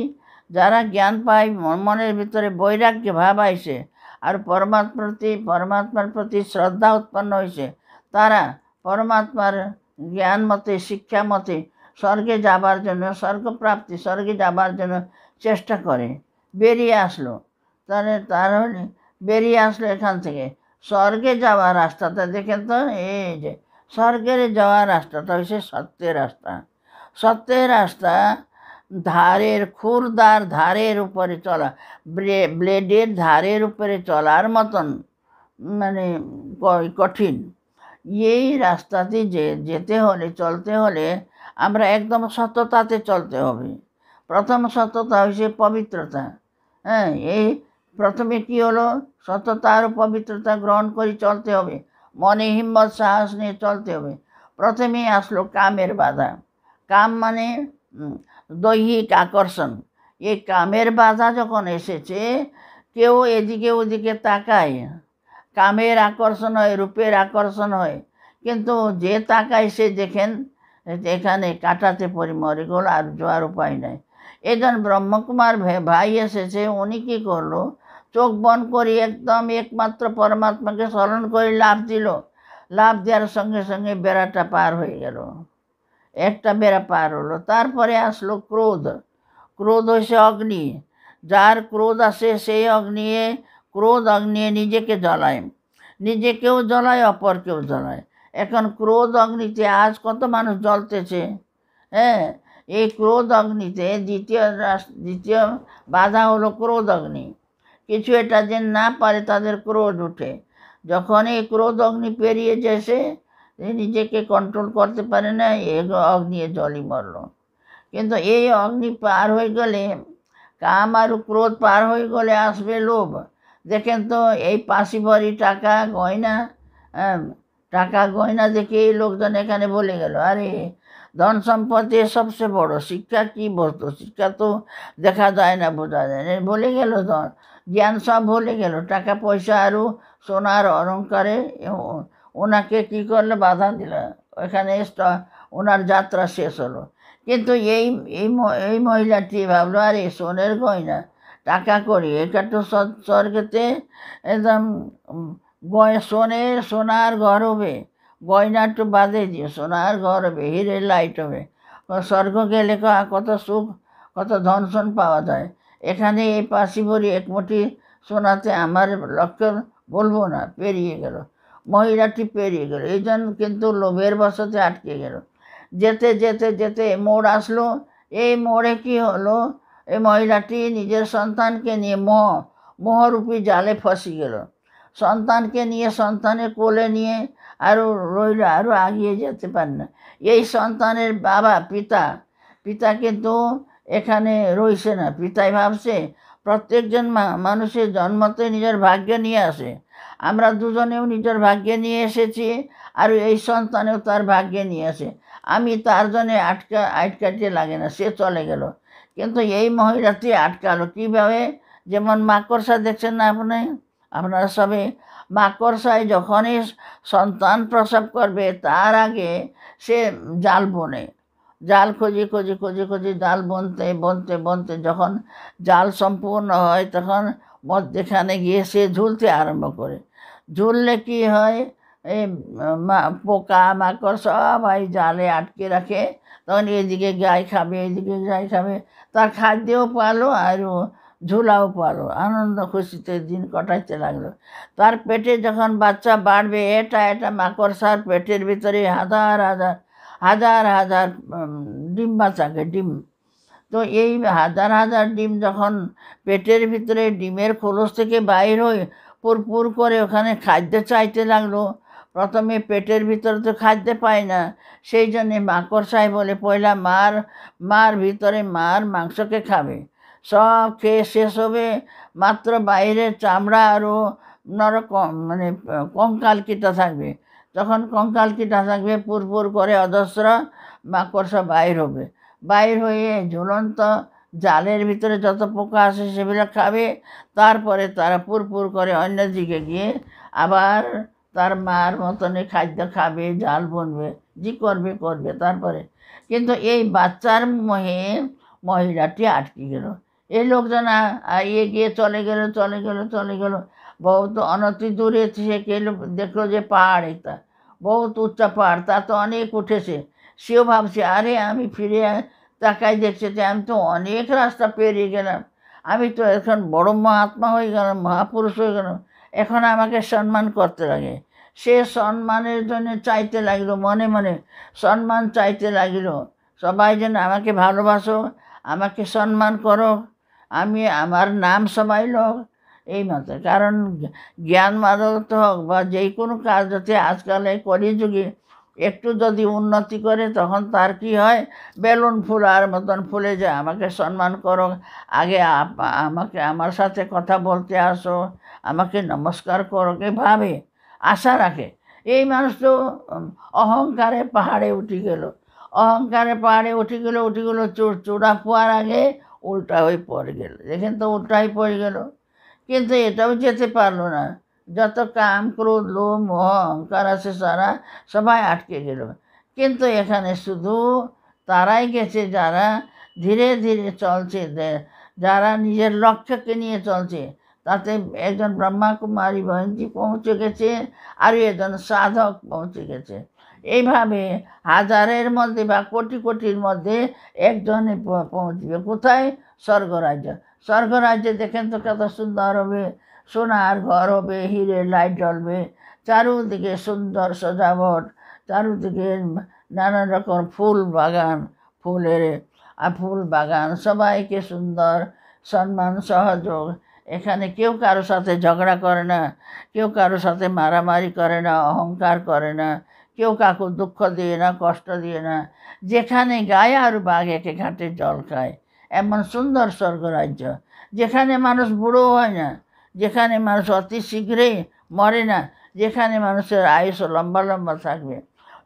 যারা জ্ঞান পাই মনের ভিতরে বৈরাগ্য ভাব আইছে আর পরমাত্মার প্রতি পরমাত্মার প্রতি শ্রদ্ধা উৎপন্ন হয়েছে তারা পরমাত্মার জ্ঞান মতে শিক্ষা মতে স্বর্গে যাবার জন্য স্বর্গপ্রাপ্তি স্বর্গে যাবার জন্য চেষ্টা করে বেরিয়ে আসলো তাহলে তার হলে বেরিয়ে আসলো এখান থেকে স্বর্গে যাওয়ার রাস্তাটা দেখেন তো এই যে স্বর্গের যাওয়ার রাস্তাটা হচ্ছে সত্যের রাস্তা সত্যের রাস্তা ধারের খুরদার ধারের উপরে চলা ব্লেডের ধারের উপরে চলার মতন মানে কঠিন এই রাস্তাতে যে যেতে হলে চলতে হলে আমরা একদম সততাতে চলতে হবে প্রথম সততা হচ্ছে পবিত্রতা হ্যাঁ এই প্রথমে কি হলো সততা আর পবিত্রতা গ্রহণ করে চলতে হবে মনে হিম্মত সাহস নিয়ে চলতে হবে প্রথমেই আসলো কামের বাধা কাম মানে দৈহিক আকর্ষণ এই কামের বাধা যখন এসেছে কেউ এদিকে ওদিকে তাকায় কামের আকর্ষণ হয় রূপের আকর্ষণ হয় কিন্তু যে তাকায় সে দেখেন এখানে কাটাতে পরিমরিগোল আর যাওয়ার উপায় নাই এজন ব্রহ্মকুমার ভাই এসেছে উনি কী করলো চোখ বন্ধ করে একদম একমাত্র পরমাত্মাকে স্মরণ করে লাভ দিল লাভ দেওয়ার সঙ্গে সঙ্গে বেড়াটা পার হয়ে গেল একটা বেড়া পার হলো তারপরে আসলো ক্রোধ ক্রোধ হয়েছে অগ্নি যার ক্রোধ আসে সেই অগ্নিয়ে ক্রোধ অগ্নি নিজেকে জ্বলায় নিজেকেও জ্বলায় অপরকেও জ্বলায় এখন ক্রোধ অগ্নিতে আজ কত মানুষ জ্বলতেছে হ্যাঁ এই ক্রোধ অগ্নিতে দ্বিতীয় দ্বিতীয় বাধা হলো ক্রোধ অগ্নি কিছু এটা যে না পারে তাদের ক্রোধ উঠে যখন এই ক্রোধ অগ্নি পেরিয়ে যেসে নিজেকে কন্ট্রোল করতে পারে না এ অগ্নি জলই মরল কিন্তু এই অগ্নি পার হয়ে গেলে কাম আর ক্রোধ পার হয়ে গেলে আসবে লোভ দেখেন তো এই পাশি ভরি টাকা গয়না টাকা গয়না দেখে লোকজন এখানে বলে গেল আরে ধন সম্পত্তি সবচেয়ে বড় শিক্ষা কি বস্তু শিক্ষা তো দেখা যায় না বোঝা যায় না বলে গেল ধন জ্ঞান সব বলে গেল টাকা পয়সা আরও সোনার অলঙ্কারে ওনাকে কি করলে বাধা দিল ওখানে ওনার যাত্রা শেষ হলো কিন্তু এই এই মহিলাটি ভাবলো আরে সোনের গয়না টাকা করি এটা তো সৎসর্গেতে একদম সোনে সোনার ঘর হবে গয়না তো বাদে দিয়ে সোনার ঘর হবে হিরে লাইট হবে স্বর্গ গেলে কত সুখ কত ধনসন পাওয়া যায় এখানে এই পাশি ভরি একমুটি সোনাতে আমার লক্ষ্য বলবো না পেরিয়ে গেল মহিলাটি পেরিয়ে গেল এই জন্য কিন্তু লোভের বসতে আটকে গেল যেতে যেতে যেতে মোড় আসলো এই মোড়ে কি হলো এই মহিলাটি নিজের সন্তানকে নিয়ে মহ মহরূপী জালে ফসি গেল সন্তানকে নিয়ে সন্তানের কোলে নিয়ে আরও রইল আরও আগিয়ে যেতে পারে না এই সন্তানের বাবা পিতা পিতা কিন্তু এখানে রয়েছে না পিতাই ভাবছে প্রত্যেকজন মানুষের জন্মতে নিজের ভাগ্য নিয়ে আসে আমরা দুজনেও নিজের ভাগ্যে নিয়ে এসেছি আর এই সন্তানেও তার ভাগ্যে নিয়ে আসে আমি তার জন্যে আটকা আটকাটিয়ে লাগে না সে চলে গেল কিন্তু এই মহিলাটি আটকালো কীভাবে যেমন মাকড়সা দেখছেন না আপনি আপনারা সবে মাকড়সায় যখনই সন্তান প্রসব করবে তার আগে সে জাল বোনে জাল খুঁজি খুঁজি খুঁজি খুঁজি জাল বুনতে বনতে বনতে যখন জাল সম্পূর্ণ হয় তখন মধ্যেখানে গিয়ে সে ঝুলতে আরম্ভ করে ঝুললে কি হয় এই পোকা মাকড় সবাই জালে আটকে রাখে তখন এদিকে গায়ে খাবে এদিকে গায়ে খাবে তার খাদ্যও পালো আর ঝুলাও পালো আনন্দ খুশিতে দিন কাটাইতে লাগলো তার পেটে যখন বাচ্চা বাড়বে এটা এটা মাকড়সার পেটের ভিতরে হাজার হাজার হাজার হাজার ডিম বাঁচাকে ডিম তো এই হাজার হাজার ডিম যখন পেটের ভিতরে ডিমের খোলস থেকে বাইর হয়ে পুরপুর করে ওখানে খাদ্য চাইতে লাগলো প্রথমে পেটের ভিতরে তো খাদ্যে পায় না সেই জন্যে মাকড়সাই বলে পয়লা মার মার ভিতরে মার মাংসকে খাবে সব খেয়ে শেষ হবে মাত্র বাইরের চামড়া আরও নরক মানে কঙ্কাল কিটা থাকবে যখন কীটা থাকবে পুরপুর করে অজস্র মাকড়সা বাইর হবে বাইর হয়ে ঝুলন্ত জালের ভিতরে যত পোকা আসে সেগুলো খাবে তারপরে তারা পুরপুর করে অন্য দিকে গিয়ে আবার তার মার মতনে খাদ্য খাবে জাল বনবে যে করবে করবে তারপরে কিন্তু এই বাচ্চার মহে মহিলাটি আটকে গেল এই এ এগিয়ে চলে গেল চলে গেল চলে গেল বহুত অনতি দূরে সে কেল দেখলো যে পাহাড় একটা বহুত উচ্চা পাহাড় তা তো অনেক উঠেছে সেও ভাবছে আরে আমি ফিরে তাকাই দেখছে যে আমি তো অনেক রাস্তা পেরিয়ে গেলাম আমি তো এখন বড় মহাত্মা হয়ে গেলাম মহাপুরুষ হয়ে গেলাম এখন আমাকে সম্মান করতে লাগে সে সম্মানের জন্য চাইতে লাগিল মনে মনে সম্মান চাইতে লাগিল সবাই যেন আমাকে ভালোবাসো আমাকে সম্মান করো আমি আমার নাম সবাই লোক এই মতো কারণ জ্ঞান মাদত হোক বা যে কোনো কাজ যদি আজকাল এই কলিযুগে একটু যদি উন্নতি করে তখন তার কি হয় বেলুন ফুলার মতন ফুলে যায় আমাকে সম্মান করো আগে আমাকে আমার সাথে কথা বলতে আসো আমাকে নমস্কার করকে ভাবে আশা রাখে এই মানুষ তো অহংকারে পাহাড়ে উঠে গেল অহংকারে পাহাড়ে উঠে গেল উঠে গেল চূড়া পোয়ার আগে উল্টা হয়ে পড়ে গেল দেখেন তো উল্টাই পড়ে গেল কিন্তু এটাও যেতে পারলো না যত কাম ক্রোধ লো মহ অহংকার আছে সারা সবাই আটকে গেল কিন্তু এখানে শুধু তারাই গেছে যারা ধীরে ধীরে চলছে যারা নিজের লক্ষ্যকে নিয়ে চলছে তাতে একজন ব্রহ্মা কুমারী বয়ন্তী পৌঁছে গেছে আর একজন সাধক পৌঁছে গেছে এইভাবে হাজারের মধ্যে বা কোটি কোটির মধ্যে একজনে পৌঁছবে কোথায় স্বর্গরাজ্য স্বর্গরাজ্যে দেখেন তো কত সুন্দর হবে সোনার ঘর হবে হিরে লাইট জ্বলবে চারুদিকে সুন্দর সজাবট চারুদিকে নানান রকম ফুল বাগান ফুলের ফুল বাগান সবাইকে সুন্দর সম্মান সহযোগ এখানে কেউ কারো সাথে ঝগড়া করে না কেউ কারো সাথে মারামারি করে না অহংকার করে না কেউ কাকু দুঃখ দিয়ে না কষ্ট দিয়ে না যেখানে গায়ে আর বাঘ একে ঘাটে জল খায় এমন সুন্দর স্বর্গরাজ্য যেখানে মানুষ বুড়ো হয় না যেখানে মানুষ অতি শীঘ্রই মরে না যেখানে মানুষের আয়ুষ লম্বা লম্বা থাকবে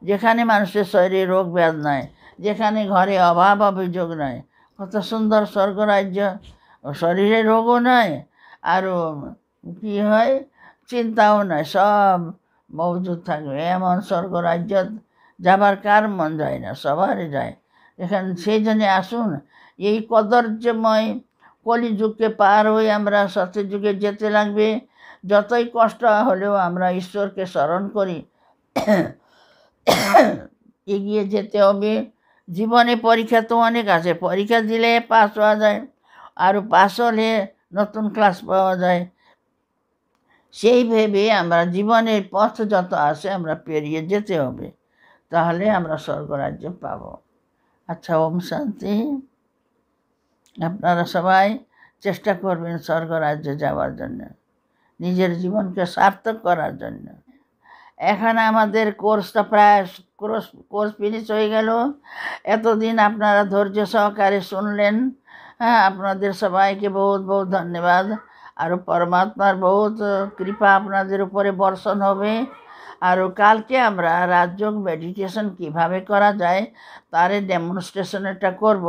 যেখানে মানুষের শরীরে রোগ ব্যাধ নাই যেখানে ঘরে অভাব অভিযোগ নাই কত সুন্দর স্বর্গরাজ্য শরীরে রোগও নয় আরও কি হয় চিন্তাও নয় সব মজুদ থাকবে এমন স্বর্গরাজ্য যাবার কার মন যায় না সবারই যায় এখানে সেই জন্যে আসুন এই কদর্যময় কলিযুগকে পার হয়ে আমরা সত্যযুগে যেতে লাগবে যতই কষ্ট হলেও আমরা ঈশ্বরকে স্মরণ করি এগিয়ে যেতে হবে জীবনে পরীক্ষা তো অনেক আছে পরীক্ষা দিলে পাস হওয়া যায় আর পাস হলে নতুন ক্লাস পাওয়া যায় সেই ভেবে আমরা জীবনের পথ যত আছে আমরা পেরিয়ে যেতে হবে তাহলে আমরা স্বর্গরাজ্য পাব আচ্ছা ওম শান্তি আপনারা সবাই চেষ্টা করবেন স্বর্গরাজ্যে যাওয়ার জন্য নিজের জীবনকে সার্থক করার জন্য এখন আমাদের কোর্সটা প্রায় কোর্স কোর্স ফিনিশ হয়ে গেল এতদিন আপনারা ধৈর্য সহকারে শুনলেন হ্যাঁ আপনাদের সবাইকে বহুত বহুত ধন্যবাদ আর পরমাত্মার বহুত কৃপা আপনাদের উপরে বর্ষণ হবে আর কালকে আমরা রাজযোগ মেডিটেশন কিভাবে করা যায় তার ডেমনস্ট্রেশন এটা করব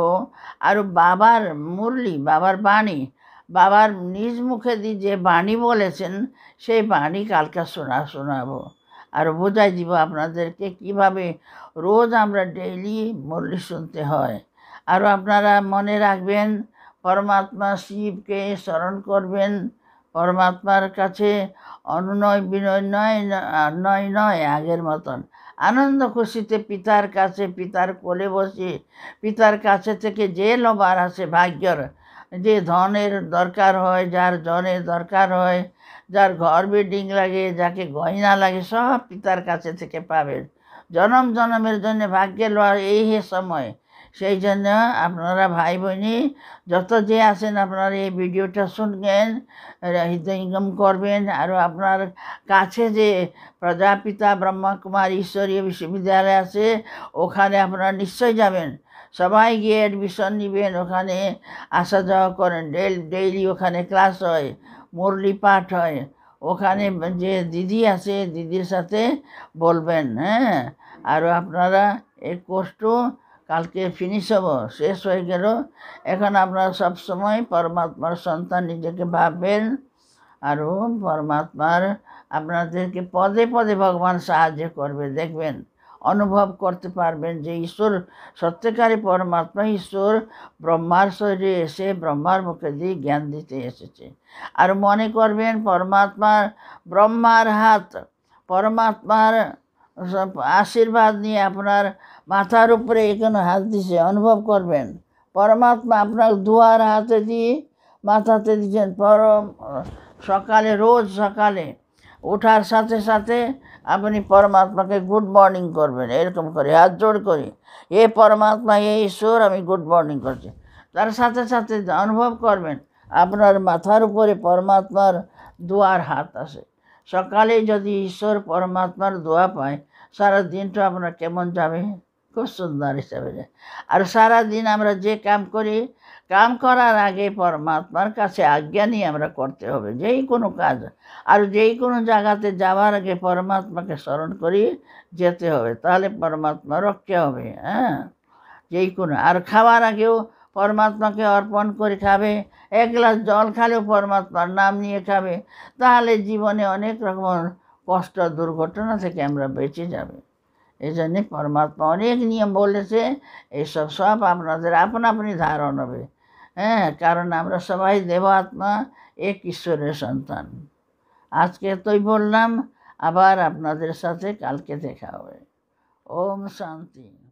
আর বাবার মুরলি বাবার বাণী বাবার নিজ মুখে দিয়ে যে বাণী বলেছেন সেই বাণী কালকে শোনা শোনাবো আর বোঝাই দিব আপনাদেরকে কিভাবে রোজ আমরা ডেইলি মুরলি শুনতে হয় আরও আপনারা মনে রাখবেন পরমাত্মা শিবকে স্মরণ করবেন পরমাত্মার কাছে অনুনয় বিনয় নয় নয় নয় আগের মতন আনন্দ খুশিতে পিতার কাছে পিতার কোলে বসে পিতার কাছে থেকে যে লবার আছে ভাগ্যর যে ধনের দরকার হয় যার জনের দরকার হয় যার ঘর বিল্ডিং লাগে যাকে গয়না লাগে সব পিতার কাছে থেকে পাবেন জনম জনমের জন্য ভাগ্যের লওয়ার এই সময় সেই জন্য আপনারা ভাই বোনই যত যে আছেন আপনারা এই ভিডিওটা শুনবেন ইনকাম করবেন আর আপনার কাছে যে প্রজাপিতা ব্রহ্মকুমার ঈশ্বরীয় বিশ্ববিদ্যালয় আছে ওখানে আপনারা নিশ্চয় যাবেন সবাই গিয়ে অ্যাডমিশন নেবেন ওখানে আসা যাওয়া করেন ডেইলি ওখানে ক্লাস হয় মুরলি পাঠ হয় ওখানে যে দিদি আছে দিদির সাথে বলবেন হ্যাঁ আর আপনারা এই কোর্সটা কালকে ফিনিশ হবো শেষ হয়ে গেল এখন আপনারা সবসময় পরমাত্মার সন্তান নিজেকে ভাববেন আর পরমাত্মার আপনাদেরকে পদে পদে ভগবান সাহায্য করবে দেখবেন অনুভব করতে পারবেন যে ঈশ্বর সত্যিকারী পরমাত্মা ঈশ্বর ব্রহ্মার শরীরে এসে ব্রহ্মার মুখে দিয়ে জ্ঞান দিতে এসেছে আর মনে করবেন পরমাত্মার ব্রহ্মার হাত পরমাত্মার আশীর্বাদ নিয়ে আপনার মাথার উপরে এখানে হাত দিছে অনুভব করবেন পরমাত্মা আপনার দুয়ার হাতে দিয়ে মাথাতে দিচ্ছেন পরম সকালে রোজ সকালে ওঠার সাথে সাথে আপনি পরমাত্মাকে গুড মর্নিং করবেন এরকম করে হাত জোড় করে এ পরমাত্মা এ ঈশ্বর আমি গুড মর্নিং করছি তার সাথে সাথে অনুভব করবেন আপনার মাথার উপরে পরমাত্মার দুয়ার হাত আছে সকালে যদি ঈশ্বর পরমাত্মার দোয়া পায় সারা দিনটা আপনার কেমন যাবে খুব সুন্দর হিসাবে আর সারাদিন আমরা যে কাম করি কাম করার আগে পরমাত্মার কাছে আজ্ঞা নিয়ে আমরা করতে হবে যেই কোনো কাজ আর যেই কোনো জায়গাতে যাওয়ার আগে পরমাত্মাকে স্মরণ করি যেতে হবে তাহলে পরমাত্মা রক্ষা হবে হ্যাঁ যেই কোনো আর খাওয়ার আগেও পরমাত্মাকে অর্পণ করে খাবে এক গ্লাস জল খালেও পরমাত্মার নাম নিয়ে খাবে তাহলে জীবনে অনেক রকম কষ্ট দুর্ঘটনা থেকে আমরা বেঁচে যাবে এই জন্যে পরমাত্মা অনেক নিয়ম বলেছে এইসব সব আপনাদের আপন আপনি ধারণ হবে হ্যাঁ কারণ আমরা সবাই দেবাত্মা এক ঈশ্বরের সন্তান আজকে তোই বললাম আবার আপনাদের সাথে কালকে দেখা হবে ওম শান্তি